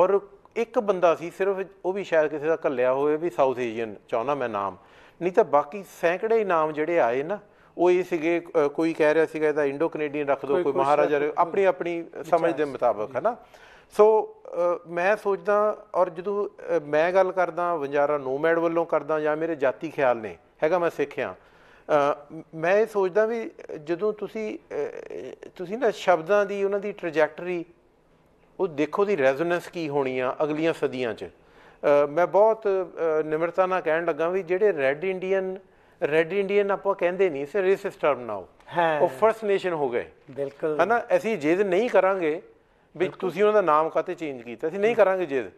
ਔਰ ਇੱਕ ਬੰਦਾ ਸੀ ਸਿਰਫ ਉਹ ਵੀ ਸ਼ਾਇਦ ਕਿਸੇ ਦਾ ਕੱਲਿਆ ਹੋਵੇ ਵੀ ਸਾਊਥ ਏਸ਼ੀਅਨ ਚਾਹਣਾ ਮੈਂ ਨਾਮ ਨਹੀਂ ਤਾਂ ਬਾਕੀ ਸੈਂਕੜੇ ਹੀ ਨਾਮ ਜਿਹੜੇ ਆਏ ਨਾ ਉਹ ਇਹ ਸੀਗੇ ਕੋਈ ਕਹਿ ਰਿਹਾ ਸੀਗਾ ਇਹਦਾ ਇੰਡੋ ਕੈਨੇਡੀਅਨ ਰੱਖ ਦਿਓ ਕੋਈ ਮਹਾਰਾਜਾ ਆਪਣੀ ਆਪਣੀ ਸਮਝ ਦੇ ਮੁਤਾਬਕ ਹੈ ਨਾ ਸੋ ਮੈਂ ਸੋਚਦਾ ਔਰ ਜਦੋਂ ਮੈਂ ਗੱਲ ਕਰਦਾ ਵੰਜਾਰਾ ਨੋਮੈਡ ਵੱਲੋਂ ਕਰਦਾ ਜਾਂ ਮੇਰੇ ਜਾਤੀ ਖਿਆਲ ਨੇ ਹੈਗਾ ਮੈਂ ਸਿੱਖਿਆ ਮੈਂ ਇਹ ਸੋਚਦਾ ਵੀ ਜਦੋਂ ਤੁਸੀਂ ਤੁਸੀਂ ਨਾ ਸ਼ਬਦਾਂ ਦੀ ਉਹਨਾਂ ਦੀ ਟ੍ਰੈਜੈਕਟਰੀ ਉਹ ਦੇਖੋ ਦੀ ਰੈਜ਼ੋਨੈਂਸ ਕੀ ਹੋਣੀ ਆ ਅਗਲੀਆਂ ਸਦੀਆਂ 'ਚ ਮੈਂ ਬਹੁਤ ਨਿਮਰਤਾ ਨਾਲ ਕਹਿਣ ਲੱਗਾ ਵੀ ਜਿਹੜੇ ਰੈੱਡ ਇੰਡੀਅਨ ਰੈੱਡ ਇੰਡੀਅਨ ਆਪਾਂ ਕਹਿੰਦੇ ਨਹੀਂ ਸੇ ਰੇਸਿਸ ਟਰਮ ਨਾਓ ਉਹ ਫਰਸਟ ਨੇਸ਼ਨ ਹੋ ਗਏ ਬਿਲਕੁਲ ਹਨਾ ਅਸੀਂ ਜਿੱਦ ਨਹੀਂ ਕਰਾਂਗੇ ਵੀ ਤੁਸੀਂ ਉਹਨਾਂ ਦਾ ਨਾਮ ਕਾਤੇ ਚੇਂਜ ਕੀਤਾ ਅਸੀਂ ਨਹੀਂ ਕਰਾਂਗੇ ਜਿੱਦ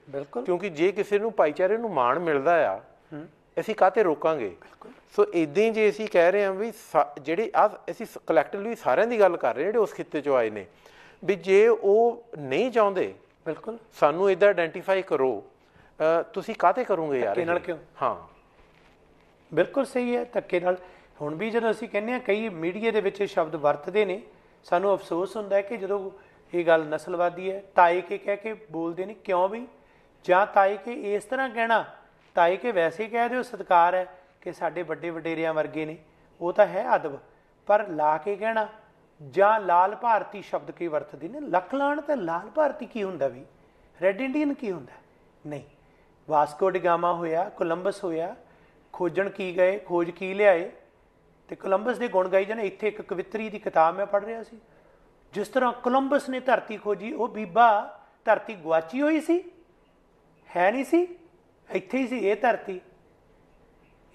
ਕਿਉਂਕਿ ਜੇ ਕਿਸੇ ਨੂੰ ਭਾਈਚਾਰੇ ਨੂੰ ਮਾਣ ਮਿਲਦਾ ਆ ਅਸੀਂ ਕਾਤੇ ਰੋਕਾਂਗੇ ਸੋ ਇਦਾਂ ਹੀ ਜੇ ਅਸੀਂ ਕਹਿ ਰਹੇ ਹਾਂ ਵੀ ਜਿਹੜੇ ਆ ਅਸੀਂ ਕਲੈਕਟਿਵਲੀ ਸਾਰਿਆਂ ਦੀ ਗੱਲ ਕਰ ਰਹੇ ਜਿਹੜੇ ਉਸ ਖਿੱਤੇ 'ਚੋਂ ਆਏ ਨੇ ਵੀ ਜੇ ਉਹ ਨਹੀਂ ਚਾਹੁੰਦੇ ਬਿਲਕੁਲ ਸਾਨੂੰ ਇਦਾਂ ਆਇਡੈਂਟੀਫਾਈ ਕਰੋ ਤੁਸੀਂ ਕਾਤੇ ਕਰੋਗੇ ਯਾਰ ਇਹ ਨਾਲ ਕਿਉਂ ਹਾਂ ਬਿਲਕੁਲ ਸਹੀ ਹੈ ਤੱਕੇ ਨਾਲ ਹੁਣ ਵੀ ਜਦੋਂ ਅਸੀਂ ਕਹਿੰਦੇ ਆ ਕਈ ਮੀਡੀਆ ਦੇ ਵਿੱਚ ਇਹ ਸ਼ਬਦ ਵਰਤਦੇ ਨੇ ਸਾਨੂੰ ਅਫਸੋਸ ਹੁੰਦਾ ਹੈ ਕਿ ਜਦੋਂ ਇਹ ਗੱਲ ਨਸਲਵਾਦੀ ਹੈ ਤਾਏ ਕੇ ਕਹਿ ਕੇ ਬੋਲਦੇ ਨੇ ਕਿਉਂ ਵੀ ਜਾਂ ਤਾਏ ਕੇ ਇਸ ਤਰ੍ਹਾਂ ਕਹਿਣਾ ਤਾਈ ਕੇ ਵੈਸੇ ਕਹਿ ਦਿਓ ਸਤਕਾਰ ਹੈ ਕਿ ਸਾਡੇ ਵੱਡੇ ਵਡੇਰਿਆਂ ਵਰਗੇ ਨੇ ਉਹ ਤਾਂ ਹੈ ਅਦਬ ਪਰ ਲਾ ਕੇ ਕਹਿਣਾ ਜਾਂ ਲਾਲ ਭਾਰਤੀ ਸ਼ਬਦ ਕੀ ਵਰਤਦੇ ਨੇ ਲੱਖ ਲਾਣ ਤੇ ਲਾਲ ਭਾਰਤੀ ਕੀ ਹੁੰਦਾ ਵੀ ਰੈਡ ਇੰਡੀਅਨ ਕੀ ਹੁੰਦਾ ਨਹੀਂ ਵਾਸਕੋ ਡੀ ਗਾਮਾ ਹੋਇਆ ਕੋਲੰਬਸ ਹੋਇਆ ਖੋਜਣ ਕੀ ਗਏ ਖੋਜ ਕੀ ਲਿਆਏ ਤੇ ਕੋਲੰਬਸ ਦੇ ਗੁਣ ਗਾਈ ਜਾਣੇ ਇੱਥੇ ਇੱਕ ਕਵਿਤਰੀ ਦੀ ਕਿਤਾਬ ਮੈਂ ਪੜ੍ਹ ਰਿਹਾ ਸੀ ਜਿਸ ਤਰ੍ਹਾਂ ਕੋਲੰਬਸ ਨੇ ਧਰਤੀ ਖੋਜੀ ਉਹ ਬੀਬਾ ਧਰਤੀ ਗਵਾਚੀ ਹੋਈ ਸੀ ਹੈ ਨਹੀਂ ਸੀ ਇੱਥੇ ਹੀ ਸੀ ਇਹ ਧਰਤੀ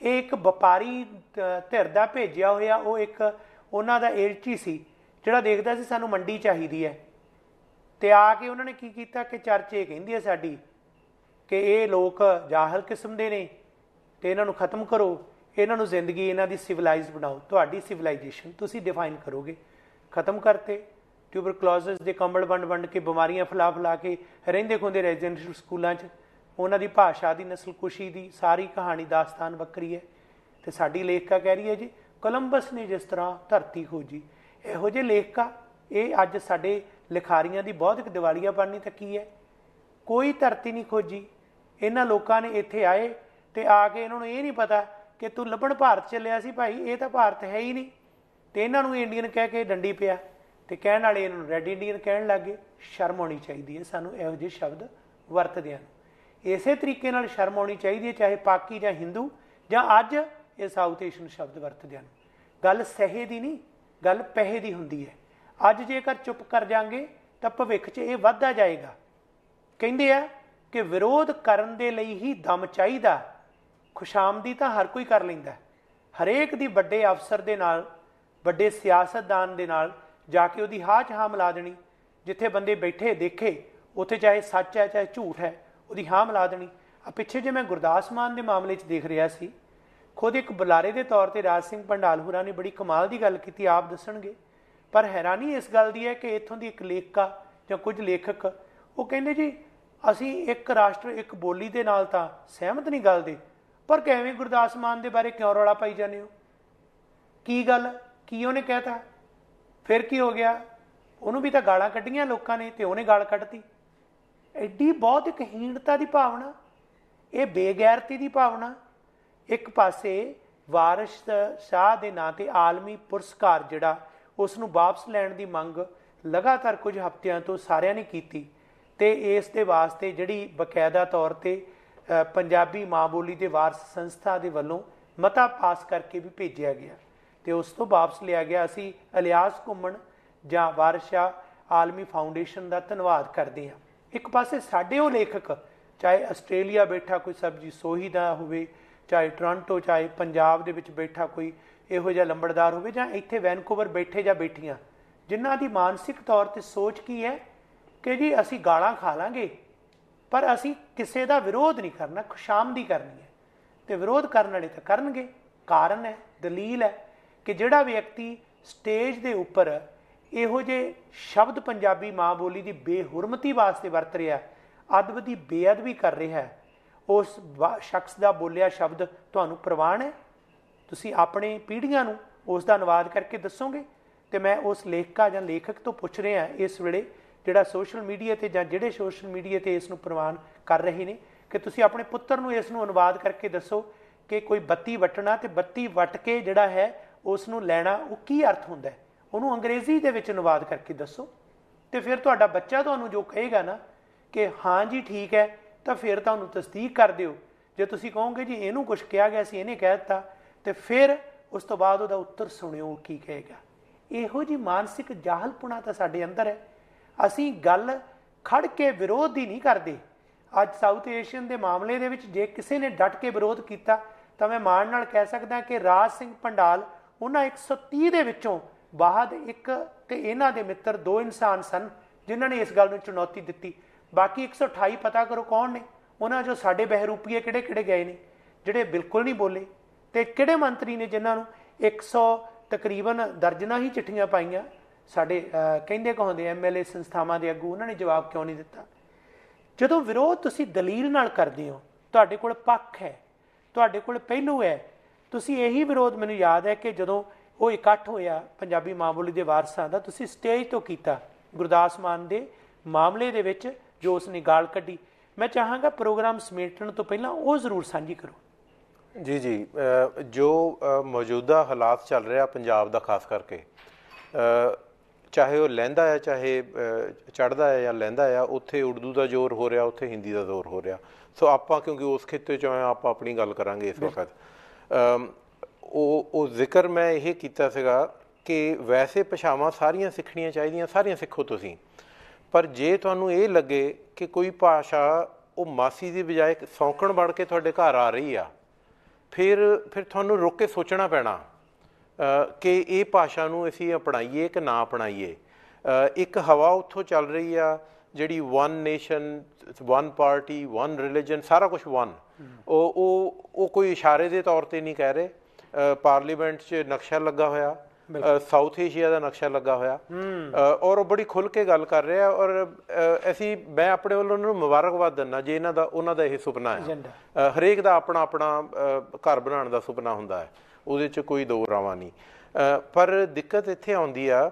ਇਹ ਇੱਕ ਵਪਾਰੀ ਧਿਰ ਦਾ ਭੇਜਿਆ ਹੋਇਆ ਉਹ ਇੱਕ ਉਹਨਾਂ ਦਾ ਏਲਚੀ ਸੀ ਜਿਹੜਾ ਦੇਖਦਾ ਸੀ ਸਾਨੂੰ ਮੰਡੀ ਚਾਹੀਦੀ ਹੈ ਤੇ ਆ ਕੇ ਉਹਨਾਂ ਨੇ ਕੀ ਕੀਤਾ ਕਿ ਚਰਚੇ ਕਹਿੰਦੀ ਹੈ ਸਾਡੀ ਕਿ ਇਹ ਲੋਕ ਜਾਹਲ ਕਿਸਮ ਦੇ ਨੇ ਤੇ ਇਹਨਾਂ ਨੂੰ ਖਤਮ ਕਰੋ ਇਹਨਾਂ ਨੂੰ ਜ਼ਿੰਦਗੀ ਇਹਨਾਂ ਦੀ ਸਿਵਲਾਈਜ਼ ਬਣਾਓ ਤੁਹਾਡੀ ਸਿਵਲਾਈਜੇਸ਼ਨ ਤੁਸੀਂ ਡਿਫਾਈਨ ਕਰੋਗੇ ਖਤਮ ਕਰਤੇ ਟਿਊਬਰਕਲੋਸਿਸ ਦੇ ਕੰਬਲ ਵੰਡ ਵੰਡ ਕੇ ਬਿਮਾਰੀਆਂ ਫਲਾ ਫਲਾ ਕੇ ਰਹਿੰਦੇ ਖੁੰਦੇ ਰੈਜ਼ੀਡੈਂਸ਼ੀਅਲ ਸਕੂਲਾਂ 'ਚ ਉਹਨਾਂ ਦੀ ਭਾਸ਼ਾ ਦੀ ਨਸਲਕੁਸ਼ੀ ਦੀ ਸਾਰੀ ਕਹਾਣੀ ਦਾਸਤਾਨ ਵੱਖਰੀ ਹੈ ਤੇ ਸਾਡੀ ਲੇਖਕਾ ਕਹਿ ਰਹੀ ਹੈ ਜੀ ਕੋਲੰਬਸ ਨੇ ਜਿਸ ਤਰ੍ਹਾਂ ਧਰਤੀ ਖੋਜੀ ਇਹੋ ਜਿਹੇ ਲੇਖਕਾ ਇਹ ਅੱਜ ਸਾਡੇ ਲਿਖਾਰੀਆਂ ਦੀ ਬਹੁਤ ਇੱਕ ਦਿਵਾਲੀਆ ਬਣਨੀ ਤਾਂ ਹੈ ਕੋਈ ਧਰਤੀ ਨਹੀਂ ਖੋਜੀ ਇਹਨਾਂ ਲੋਕਾਂ ਨੇ ਇੱਥੇ ਆਏ ਤੇ ਆ ਕੇ ਇਹਨਾਂ ਨੂੰ ਇਹ ਨਹੀਂ ਪਤਾ ਕਿ ਤੂੰ ਲੱਭਣ ਭਾਰਤ ਚੱਲਿਆ ਸੀ ਭਾਈ ਇਹ ਤਾਂ ਭਾਰਤ ਹੈ ਹੀ ਨਹੀਂ ਤੇ ਇਹਨਾਂ ਨੂੰ ਇੰਡੀਅਨ ਕਹਿ ਕੇ ਡੰਡੀ ਪਿਆ ਤੇ ਕਹਿਣ ਵਾਲੇ ਇਹਨਾਂ ਨੂੰ ਰੈਡ ਇੰਡੀਅਨ ਕਹਿਣ ਲੱਗੇ ਸ਼ਰਮ ਆਉਣੀ ਚਾਹੀਦੀ ਹੈ ਸਾਨੂੰ ਇਹੋ ਜਿਹੇ ਸ਼ਬਦ ਵਰਤਦਿਆਂ ਇਸੇ ਤਰੀਕੇ ਨਾਲ ਸ਼ਰਮ ਆਉਣੀ ਚਾਹੀਦੀ ਹੈ ਚਾਹੇ ਪਾਕੀ ਜਾਂ ਹਿੰਦੂ ਜਾਂ ਅੱਜ ਇਹ ਸਾਊਥ ਏਸ਼ੀਅਨ ਸ਼ਬਦ ਵਰਤਦੇ ਹਨ ਗੱਲ ਸਹੇ ਦੀ ਨਹੀਂ ਗੱਲ ਪੈਸੇ ਦੀ ਹੁੰਦੀ ਹੈ ਅੱਜ ਜੇਕਰ ਚੁੱਪ ਕਰ ਜਾਾਂਗੇ ਤਾਂ ਭਵਿੱਖ 'ਚ ਇਹ ਵੱਧਦਾ ਜਾਏਗਾ ਕਹਿੰਦੇ ਆ ਕਿ ਵਿਰੋਧ ਕਰਨ ਦੇ ਲਈ ਹੀ ਦਮ ਚਾਹੀਦਾ ਖੁਸ਼ਾਮਦੀ ਤਾਂ ਹਰ ਕੋਈ ਕਰ ਲੈਂਦਾ ਹਰੇਕ ਦੀ ਵੱਡੇ ਅਫਸਰ ਦੇ ਨਾਲ ਵੱਡੇ ਸਿਆਸਤਦਾਨ ਦੇ ਨਾਲ ਜਾ ਕੇ ਉਹਦੀ ਹਾਂ ਚ ਹਾਂ ਮਿਲਾ ਦੇਣੀ ਜਿੱਥੇ ਬੰਦੇ ਬੈਠੇ ਦੇਖੇ ਉੱਥੇ ਚਾਹੇ ਸੱਚ ਹੈ ਚਾਹੇ ਝੂਠ ਹੈ ਉਹਦੀ ਹਾਂ ਮਿਲਾ ਦੇਣੀ ਆ ਪਿੱਛੇ ਜੇ ਮੈਂ ਗੁਰਦਾਸ ਮਾਨ ਦੇ ਮਾਮਲੇ 'ਚ ਦੇਖ ਰਿਹਾ ਸੀ ਖੁਦ ਇੱਕ ਬੁਲਾਰੇ ਦੇ ਤੌਰ ਤੇ ਰਾਜ ਸਿੰਘ ਪੰਡਾਲ ਹੁਰਾ ਨੇ ਬੜੀ ਕਮਾਲ ਦੀ ਗੱਲ ਕੀਤੀ ਆਪ ਦੱਸਣਗੇ ਪਰ ਹੈਰਾਨੀ ਇਸ ਗੱਲ ਦੀ ਹੈ ਕਿ ਇੱਥੋਂ ਦੀ ਇੱਕ ਲੇਖਕਾ ਜਾਂ ਕੁਝ ਲੇਖਕ ਉਹ ਕਹਿੰਦੇ ਜੀ ਅਸੀਂ ਇੱਕ ਰਾਸ਼ਟਰ ਇੱਕ ਬੋਲੀ ਦੇ ਨਾਲ ਤਾਂ ਸਹਿਮਤ ਨਹੀਂ ਗੱਲ ਦੇ ਪਰ ਕਿਵੇਂ ਗੁਰਦਾਸ ਮਾਨ ਦੇ ਬਾਰੇ ਕਿਉਂ ਰੌਲਾ ਪਾਈ ਜਾਂਦੇ ਹੋ ਕੀ ਗੱਲ ਕੀ ਉਹਨੇ ਕਹਿਤਾ ਫਿਰ ਕੀ ਹੋ ਗਿਆ ਉਹਨੂੰ ਵੀ ਤਾਂ ਗਾਲਾਂ ਕੱਢੀਆਂ ਲੋਕਾਂ ਨੇ ਤੇ ਉਹਨੇ ਗਾਲ ਕੱਢਤੀ ਐਡੀ ਇੱਕ ਹੀਣਤਾ ਦੀ ਭਾਵਨਾ ਇਹ ਬੇਗੈਰਤੀ ਦੀ ਭਾਵਨਾ ਇੱਕ ਪਾਸੇ ਵਾਰਿਸ ਸ਼ਾਹ ਦੇ ਨਾਂ ਤੇ ਆਲਮੀ ਪੁਰਸਕਾਰ ਜਿਹੜਾ ਉਸ ਨੂੰ ਵਾਪਸ ਲੈਣ ਦੀ ਮੰਗ ਲਗਾਤਾਰ ਕੁਝ ਹਫ਼ਤਿਆਂ ਤੋਂ ਸਾਰਿਆਂ ਨੇ ਕੀਤੀ ਤੇ ਇਸ ਦੇ ਵਾਸਤੇ ਜਿਹੜੀ ਬਕਾਇਦਾ ਤੌਰ ਤੇ ਪੰਜਾਬੀ ਮਾਂ ਬੋਲੀ ਦੇ ਵਾਰਸ ਸੰਸਥਾ ਦੇ ਵੱਲੋਂ ਮਤਾ ਪਾਸ ਕਰਕੇ ਵੀ ਭੇਜਿਆ ਗਿਆ ਤੇ ਉਸ ਤੋਂ ਵਾਪਸ ਲਿਆ ਗਿਆ ਅਸੀਂ ਅਲਿਆਸ ਘੁੰਮਣ ਜਾਂ ਵਾਰਸ਼ਾ ਆਲਮੀ ਫਾਊਂਡੇਸ਼ਨ ਦਾ ਧੰਨਵਾਦ ਕਰਦੇ ਹਾਂ ਇੱਕ ਪਾਸੇ ਸਾਡੇ ਉਹ ਲੇਖਕ ਚਾਹੇ ਆਸਟ੍ਰੇਲੀਆ ਬੈਠਾ ਕੋਈ ਸਬਜੀ ਸੋਹੀ ਦਾ ਹੋਵੇ ਚਾਹੇ ਟੋਰਾਂਟੋ ਚਾਹੇ ਪੰਜਾਬ ਦੇ ਵਿੱਚ ਬੈਠਾ ਕੋਈ ਇਹੋ ਜਿਹਾ ਲੰਬੜਦਾਰ ਹੋਵੇ ਜਾਂ ਇੱਥੇ ਵੈਨਕੂਵਰ ਬੈਠੇ ਜਾਂ ਬੈਠੀਆਂ ਜਿਨ੍ਹਾਂ ਦੀ ਮਾਨਸਿਕ ਤੌਰ ਤੇ ਸੋਚ ਕੀ ਹੈ ਕਿ ਜੀ ਅਸੀਂ ਗਾਲਾਂ ਖਾ ਲਾਂਗੇ ਪਰ ਅਸੀਂ ਕਿਸੇ ਦਾ ਵਿਰੋਧ ਨਹੀਂ ਕਰਨਾ ਖੁਸ਼ਾਮਦੀ ਕਰਨੀ ਹੈ ਤੇ ਵਿਰੋਧ ਕਰਨ ਵਾਲੇ ਤਾਂ ਕਰਨਗੇ ਕਾਰਨ ਹੈ ਦਲੀਲ ਹੈ ਕਿ ਜਿਹੜਾ ਵਿਅਕਤੀ ਸਟੇਜ ਦੇ ਉੱਪਰ ਇਹੋ ਜੇ ਸ਼ਬਦ ਪੰਜਾਬੀ ਮਾਂ ਬੋਲੀ ਦੀ ਬੇਹਰਮਤੀ ਵਾਸਤੇ ਵਰਤ ਰਿਹਾ ਅਦਬ ਦੀ ਬੇਅਦਬੀ ਕਰ ਰਿਹਾ ਉਸ ਸ਼ਖਸ ਦਾ ਬੋਲਿਆ ਸ਼ਬਦ ਤੁਹਾਨੂੰ ਪ੍ਰਵਾਨ ਹੈ ਤੁਸੀਂ ਆਪਣੇ ਪੀੜ੍ਹੀਆਂ ਨੂੰ ਉਸ ਦਾ ਅਨੁਵਾਦ ਕਰਕੇ ਦੱਸੋਗੇ ਤੇ ਮੈਂ ਉਸ ਲੇਖਕਾ ਜਾਂ ਲੇਖਕ ਤੋਂ ਪੁੱਛ ਰਿਹਾ ਇਸ ਵੇਲੇ ਜਿਹੜਾ ਸੋਸ਼ਲ ਮੀਡੀਆ ਤੇ ਜਾਂ ਜਿਹੜੇ ਸੋਸ਼ਲ ਮੀਡੀਆ ਤੇ ਇਸ ਨੂੰ ਪ੍ਰਵਾਨ ਕਰ ਰਹੇ ਨੇ ਕਿ ਤੁਸੀਂ ਆਪਣੇ ਪੁੱਤਰ ਨੂੰ ਇਸ ਨੂੰ ਅਨੁਵਾਦ ਕਰਕੇ ਦੱਸੋ ਕਿ ਕੋਈ ਬੱਤੀ ਵਟਣਾ ਤੇ ਬੱਤੀ ਵਟ ਕੇ ਜਿਹੜਾ ਹੈ ਉਸ ਨੂੰ ਲੈਣਾ ਉਹ ਕੀ ਅਰਥ ਹੁੰਦਾ ਹੈ ਉਹਨੂੰ ਅੰਗਰੇਜ਼ੀ ਦੇ ਵਿੱਚ ਅਨੁਵਾਦ ਕਰਕੇ ਦੱਸੋ ਤੇ ਫਿਰ ਤੁਹਾਡਾ ਬੱਚਾ ਤੁਹਾਨੂੰ ਜੋ ਕਹੇਗਾ ਨਾ ਕਿ ਹਾਂ ਜੀ ਠੀਕ ਹੈ ਤਾਂ ਫਿਰ ਤੁਹਾਨੂੰ ਤਸਦੀਕ ਕਰ ਦਿਓ ਜੇ ਤੁਸੀਂ ਕਹੋਗੇ ਜੀ ਇਹਨੂੰ ਕੁਝ ਕਿਹਾ ਗਿਆ ਸੀ ਇਹਨੇ ਕਹਿ ਦਿੱਤਾ ਤੇ ਫਿਰ ਉਸ ਤੋਂ ਬਾਅਦ ਉਹਦਾ ਉੱਤਰ ਸੁਣਿਓ ਕੀ ਕਹੇਗਾ ਇਹੋ ਜੀ ਮਾਨਸਿਕ ਜਾਹਲਪੁਣਾ ਤਾਂ ਸਾਡੇ ਅੰਦਰ ਹੈ ਅਸੀਂ ਗੱਲ ਖੜ ਕੇ ਵਿਰੋਧ ਹੀ ਨਹੀਂ ਕਰਦੇ ਅੱਜ ਸਾਊਥ ਏਸ਼ੀਅਨ ਦੇ ਮਾਮਲੇ ਦੇ ਵਿੱਚ ਜੇ ਕਿਸੇ ਨੇ ਡਟ ਕੇ ਵਿਰੋਧ ਕੀਤਾ ਤਾਂ ਮੈਂ ਮਾਣ ਨਾਲ ਕਹਿ ਸਕਦਾ ਕਿ ਰਾਜ ਸਿੰਘ ਪੰਡਾਲ ਉਹਨਾਂ 130 ਦੇ ਵਿੱਚੋਂ ਬਾਅਦ ਇੱਕ ਤੇ ਇਹਨਾਂ ਦੇ ਮਿੱਤਰ ਦੋ ਇਨਸਾਨ ਸਨ ਜਿਨ੍ਹਾਂ ਨੇ ਇਸ ਗੱਲ ਨੂੰ ਚੁਣੌਤੀ ਦਿੱਤੀ ਬਾਕੀ 128 ਪਤਾ ਕਰੋ ਕੌਣ ਨੇ ਉਹਨਾਂ ਜੋ ਸਾਡੇ ਬਹਿਰੂਪੀਏ ਕਿਹੜੇ ਕਿਹੜੇ ਗਏ ਨੇ ਜਿਹੜੇ ਬਿਲਕੁਲ ਨਹੀਂ ਬੋਲੇ ਤੇ ਕਿਹੜੇ ਮੰਤਰੀ ਨੇ ਜਿਨ੍ਹਾਂ ਨੂੰ 100 ਤਕਰੀਬਨ ਦਰਜਨਾ ਹੀ ਚਿੱਠੀਆਂ ਪਾਈਆਂ ਸਾਡੇ ਕਹਿੰਦੇ ਕਹੁੰਦੇ ਐਮਐਲਏ ਸੰਸਥਾਵਾਂ ਦੇ ਅੱਗੂ ਉਹਨਾਂ ਨੇ ਜਵਾਬ ਕਿਉਂ ਨਹੀਂ ਦਿੱਤਾ ਜਦੋਂ ਵਿਰੋਧ ਤੁਸੀਂ ਦਲੀਲ ਨਾਲ ਕਰਦੇ ਹੋ ਤੁਹਾਡੇ ਕੋਲ ਪੱਖ ਹੈ ਤੁਹਾਡੇ ਕੋਲ ਪਹਿਲੂ ਹੈ ਤੁਸੀਂ ਇਹੀ ਵਿਰੋਧ ਮੈਨੂੰ ਯਾਦ ਹੈ ਕਿ ਜਦੋਂ ਉਹ ਇਕੱਠ ਹੋਇਆ ਪੰਜਾਬੀ ਮਾਂ ਬੋਲੀ ਦੇ ਵਾਰਸਾਂ ਦਾ ਤੁਸੀਂ ਸਟੇਜ ਤੋਂ ਕੀਤਾ ਗੁਰਦਾਸ ਮਾਨ ਦੇ ਮਾਮਲੇ ਦੇ ਵਿੱਚ ਜੋ ਉਸ ਨੇ ਗਾਲ ਕੱਢੀ ਮੈਂ ਚਾਹਾਂਗਾ ਪ੍ਰੋਗਰਾਮ ਸਮੇਟਣ ਤੋਂ ਪਹਿਲਾਂ ਉਹ ਜ਼ਰੂਰ ਸਾਂਝੀ ਕਰੋ ਜੀ ਜੀ ਜੋ ਮੌਜੂਦਾ ਹਾਲਾਤ ਚੱਲ ਰਿਹਾ ਪੰਜਾਬ ਦਾ ਖਾਸ ਕਰਕੇ ਚਾਹੇ ਉਹ ਲੈਂਦਾ ਹੈ ਚਾਹੇ ਚੜਦਾ ਹੈ ਜਾਂ ਲੈਂਦਾ ਹੈ ਉੱਥੇ ਉਰਦੂ ਦਾ ਜ਼ੋਰ ਹੋ ਰਿਹਾ ਉੱਥੇ ਹਿੰਦੀ ਦਾ ਜ਼ੋਰ ਹੋ ਰਿਹਾ ਸੋ ਆਪਾਂ ਕਿਉਂਕਿ ਉਸ ਖੇਤੇ ਚੋਂ ਆ ਆਪਾਂ ਆਪਣੀ ਗੱਲ ਕਰਾਂਗੇ ਇਸ ਵਕਤ ਉਹ ਉਹ ਜ਼ਿਕਰ ਮੈਂ ਇਹ ਕੀਤਾ ਸੀਗਾ ਕਿ ਵੈਸੇ ਪਛਾਵਾਂ ਸਾਰੀਆਂ ਸਿੱਖਣੀਆਂ ਚਾਹੀਦੀਆਂ ਸਾਰੀਆਂ ਸਿੱਖੋ ਤੁਸੀਂ ਪਰ ਜੇ ਤੁਹਾਨੂੰ ਇਹ ਲੱਗੇ ਕਿ ਕੋਈ ਭਾਸ਼ਾ ਉਹ ਮਾਸੀ ਦੀ ਬਜਾਏ ਸੌਂਕਣ ਬਣ ਕੇ ਤੁਹਾਡੇ ਘਰ ਆ ਰਹੀ ਆ ਫਿਰ ਫਿਰ ਤੁਹਾਨੂੰ ਰੁਕ ਕੇ ਸੋਚਣਾ ਪੈਣਾ ਕਿ ਇਹ ਭਾਸ਼ਾ ਨੂੰ ਅਸੀਂ ਅਪਣਾਈਏ ਕਿ ਨਾ ਅਪਣਾਈਏ ਇੱਕ ਹਵਾ ਉੱਥੋਂ ਚੱਲ ਰਹੀ ਆ ਜਿਹੜੀ one nation one party one religion ਸਾਰਾ ਕੁਝ ਵਨ ਉਹ ਉਹ ਉਹ ਕੋਈ ਇਸ਼ਾਰੇ ਦੇ ਤੌਰ ਤੇ ਨਹੀਂ ਕਹਿ ਰਹੇ ਪਾਰਲੀਮੈਂਟ 'ਚ ਨਕਸ਼ਾ ਲੱਗਾ ਹੋਇਆ ਸਾਊਥ ਏਸ਼ੀਆ ਦਾ ਨਕਸ਼ਾ ਲੱਗਾ ਹੋਇਆ ਔਰ ਉਹ ਬੜੀ ਖੁੱਲ ਕੇ ਗੱਲ ਕਰ ਰਿਹਾ ਔਰ ਅਸੀਂ ਮੈਂ ਆਪਣੇ ਵੱਲੋਂ ਉਹਨਾਂ ਨੂੰ ਮੁਬਾਰਕਬਾਦ ਦਿੰਦਾ ਜੇ ਇਹਨਾਂ ਦਾ ਉਹਨਾਂ ਦਾ ਇਹ ਸੁਪਨਾ ਹੈ ਹਰੇਕ ਦਾ ਆਪਣਾ ਆਪਣਾ ਘਰ ਬਣਾਉਣ ਦਾ ਸੁਪਨਾ ਹੁੰਦਾ ਹੈ ਉਹਦੇ 'ਚ ਕੋਈ ਦੋ ਰਾਵਾਂ ਨਹੀਂ ਪਰ ਦਿੱਕਤ ਇੱਥੇ ਆਉਂਦੀ ਆ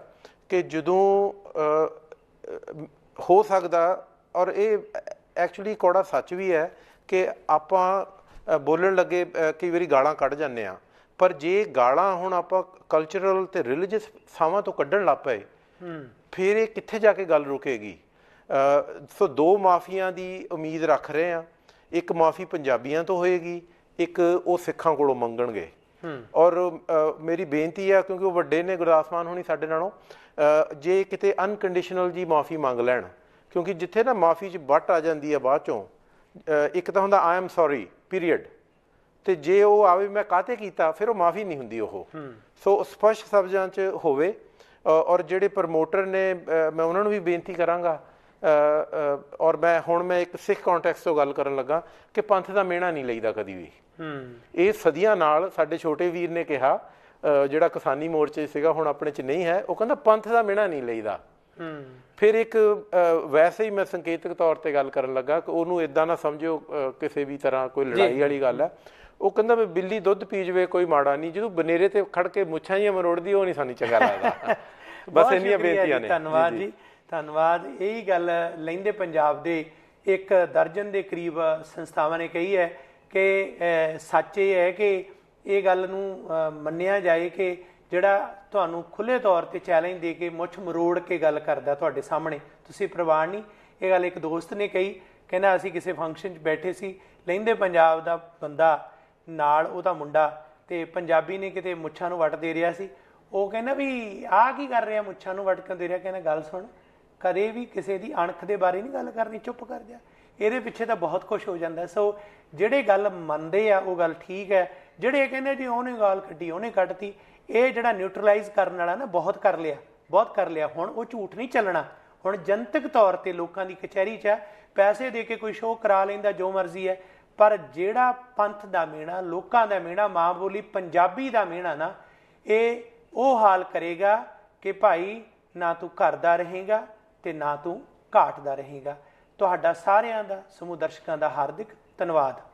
ਕਿ ਜਦੋਂ ਹੋ ਸਕਦਾ ਔਰ ਇਹ ਐਕਚੁਅਲੀ ਕੋੜਾ ਸੱਚ ਵੀ ਹੈ ਕਿ ਆਪਾਂ ਬੋਲਣ ਲੱਗੇ ਕਈ ਵਾਰੀ ਗਾਲਾਂ ਕੱਢ ਜਾਂਦੇ ਆ ਪਰ ਜੇ ਗਾਲਾਂ ਹੁਣ ਆਪਾਂ ਕਲਚਰਲ ਤੇ ਰਿਲੀਜੀਅਸ ਸਾਵਾਂ ਤੋਂ ਕੱਢਣ ਲੱਗ ਪਏ ਫਿਰ ਇਹ ਕਿੱਥੇ ਜਾ ਕੇ ਗੱਲ ਰੁਕੇਗੀ ਸੋ ਦੋ ਮਾਫੀਆਂ ਦੀ ਉਮੀਦ ਰੱਖ ਰਹੇ ਆ ਇੱਕ ਮਾਫੀ ਪੰਜਾਬੀਆਂ ਤੋਂ ਹੋਏਗੀ ਇੱਕ ਉਹ ਸਿੱਖਾਂ ਕੋਲੋਂ ਮੰਗਣਗੇ ਔਰ ਮੇਰੀ ਬੇਨਤੀ ਆ ਕਿਉਂਕਿ ਉਹ ਵੱਡੇ ਨੇ ਗੁਰਦਾਸਮਾਨ ਹੁਣੀ ਸਾਡੇ ਨਾਲੋਂ ਜੇ ਕਿਤੇ ਅਨਕੰਡੀਸ਼ਨਲ ਜੀ ਮਾਫੀ ਮੰਗ ਲੈਣ ਕਿਉਂਕਿ ਜਿੱਥੇ ਨਾ ਮਾਫੀ 'ਚ ਵੱਟ ਆ ਜਾਂਦੀ ਆ ਬਾਅਦ ਚੋਂ ਇੱਕ ਤਾਂ ਹੁੰਦਾ ਆਈ ਐਮ ਸੌਰੀ ਪੀਰੀਅਡ ਤੇ ਜੇ ਉਹ ਆਵੇ ਮੈਂ ਕਾਤੇ ਕੀਤਾ ਫਿਰ ਉਹ ਮਾਫੀ ਨਹੀਂ ਹੁੰਦੀ ਉਹ ਸੋ ਸਪਸ਼ਟ ਸਬਜਾਂ 'ਚ ਹੋਵੇ ਔਰ ਜਿਹੜੇ ਪ੍ਰਮੋਟਰ ਨੇ ਮੈਂ ਉਹਨਾਂ ਨੂੰ ਵੀ ਬੇਨਤੀ ਕਰਾਂਗਾ ਔਰ ਮੈਂ ਹੁਣ ਮੈਂ ਇੱਕ ਸਿੱਖ ਕੰਟੈਕਸਟ ਤੋਂ ਗੱਲ ਕਰਨ ਲੱਗਾ ਕਿ ਪੰਥ ਦਾ ਮੇਣਾ ਨਹੀਂ ਲਈਦਾ ਕਦੀ ਵੀ ਇਹ ਸਦੀਆਂ ਨਾਲ ਸਾਡੇ ਛੋਟੇ ਵੀਰ ਨੇ ਕਿਹਾ ਜਿਹੜਾ ਕਿਸਾਨੀ ਮੋਰਚੇ ਸੀਗਾ ਹੁਣ ਆਪਣੇ 'ਚ ਨਹੀਂ ਹੈ ਉਹ ਕਹਿੰਦਾ ਪੰਥ ਦਾ ਮੇਣਾ ਨਹੀਂ ਲਈਦਾ ਫਿਰ ਇੱਕ ਵੈਸੇ ਹੀ ਮੈਂ ਸੰਕੇਤਕ ਤੌਰ ਤੇ ਗੱਲ ਕਰਨ ਲੱਗਾ ਕਿ ਉਹਨੂੰ ਇਦਾਂ ਨਾ ਸਮਝਿਓ ਕਿਸੇ ਵੀ ਤਰ੍ਹਾਂ ਕੋਈ ਲੜਾਈ ਵਾਲੀ ਗੱਲ ਹੈ ਉਹ ਕਹਿੰਦਾ ਵੀ ਬਿੱਲੀ ਦੁੱਧ ਪੀ ਜਵੇ ਕੋਈ ਮਾੜਾ ਨਹੀਂ ਜਦੋਂ ਬਨੇਰੇ ਤੇ ਖੜ ਕੇ ਮੁੱਛਾਂ ਹੀ ਮਰੋੜਦੀ ਉਹ ਨਹੀਂ ਸਾਨੂੰ ਚੰਗਾ ਲੱਗਦਾ ਬਸ ਇੰਨੀਆਂ ਬੇਨਤੀਆਂ ਨੇ ਧੰਨਵਾਦ ਜੀ ਧੰਨਵਾਦ ਇਹੀ ਗੱਲ ਲੈਂਦੇ ਪੰਜਾਬ ਦੇ ਇੱਕ ਦਰਜਨ ਦੇ ਕਰੀਬ ਸੰਸਥਾਵਾਂ ਨੇ ਕਹੀ ਹੈ ਕਿ ਸੱਚ ਇਹ ਹੈ ਕਿ ਇਹ ਗੱਲ ਨੂੰ ਮੰਨਿਆ ਜਾਏ ਕਿ ਜਿਹੜਾ ਤੁਹਾਨੂੰ ਖੁੱਲੇ ਤੌਰ ਤੇ ਚੈਲੰਜ ਦੇ ਕੇ ਮੁੱਛ ਮਰੋੜ ਕੇ ਗੱਲ ਕਰਦਾ ਤੁਹਾਡੇ ਸਾਹਮਣੇ ਤੁਸੀਂ ਪ੍ਰਵਾਣ ਨਹੀਂ ਇਹ ਗੱਲ ਇੱਕ ਦੋਸਤ ਨੇ ਕਹੀ ਕਹਿੰਦਾ ਅਸੀਂ ਕਿਸੇ ਫੰਕਸ਼ਨ 'ਚ ਬੈਠੇ ਸੀ ਲੈਂਦੇ ਪੰਜਾਬ ਦਾ ਬੰਦਾ ਨਾਲ ਉਹਦਾ ਮੁੰਡਾ ਤੇ ਪੰਜਾਬੀ ਨੇ ਕਿਤੇ ਮੁੱਛਾਂ ਨੂੰ ਵੱਟ ਦੇ ਰਿਹਾ ਸੀ ਉਹ ਕਹਿੰਦਾ ਵੀ ਆਹ ਕੀ ਕਰ ਰਿਹਾ ਮੁੱਛਾਂ ਨੂੰ ਵੱਟ ਕਿਉਂ ਦੇ ਰਿਹਾ ਕਹਿੰਦਾ ਗੱਲ ਸੁਣ ਕਦੇ ਵੀ ਕਿਸੇ ਦੀ ਅਣਖ ਦੇ ਬਾਰੇ ਨਹੀਂ ਗੱਲ ਕਰਨੀ ਚੁੱਪ ਕਰ ਜਾ ਇਹਦੇ ਪਿੱਛੇ ਤਾਂ ਬਹੁਤ ਕੁਝ ਹੋ ਜਾਂਦਾ ਸੋ ਜਿਹੜੇ ਗੱਲ ਮੰਨਦੇ ਆ ਉਹ ਗੱਲ ਠੀਕ ਹੈ ਜਿਹੜੇ ਕਹਿੰਦੇ ਜੀ ਉਹਨੇ ਗੱਲ ਕੱਢੀ ਉਹਨੇ ਕੱਢਤੀ ਇਹ ਜਿਹੜਾ ਨਿਊਟਰਲਾਈਜ਼ ਕਰਨ ਵਾਲਾ ਨਾ ਬਹੁਤ ਕਰ ਲਿਆ ਬਹੁਤ ਕਰ ਲਿਆ ਹੁਣ ਉਹ ਝੂਠ ਨਹੀਂ ਚੱਲਣਾ ਹੁਣ ਜਨਤਕ ਤੌਰ ਤੇ ਲੋਕਾਂ ਦੀ ਕਚਹਿਰੀ 'ਚ ਪੈਸੇ ਦੇ ਕੇ ਕੋਈ ਸ਼ੋਅ ਕਰਾ ਲੈਂਦਾ ਜੋ ਮਰਜ਼ੀ ਹੈ ਪਰ ਜਿਹੜਾ ਪੰਥ ਦਾ ਮੇਣਾ ਲੋਕਾਂ ਦਾ ਮੇਣਾ ਮਾਂ ਬੋਲੀ ਪੰਜਾਬੀ ਦਾ ਮੇਣਾ ਨਾ ਇਹ ਉਹ ਹਾਲ ਕਰੇਗਾ ਕਿ ਭਾਈ ਨਾ ਤੂੰ ਘਰ ਦਾ ਰਹੇਗਾ ਤੇ ਨਾ ਤੂੰ ਘਾਟ ਦਾ ਰਹੇਗਾ ਤੁਹਾਡਾ ਸਾਰਿਆਂ ਦਾ ਸਮੂਹ ਦਰਸ਼ਕਾਂ ਦਾ ਹਾਰਦਿਕ ਧੰਨਵਾਦ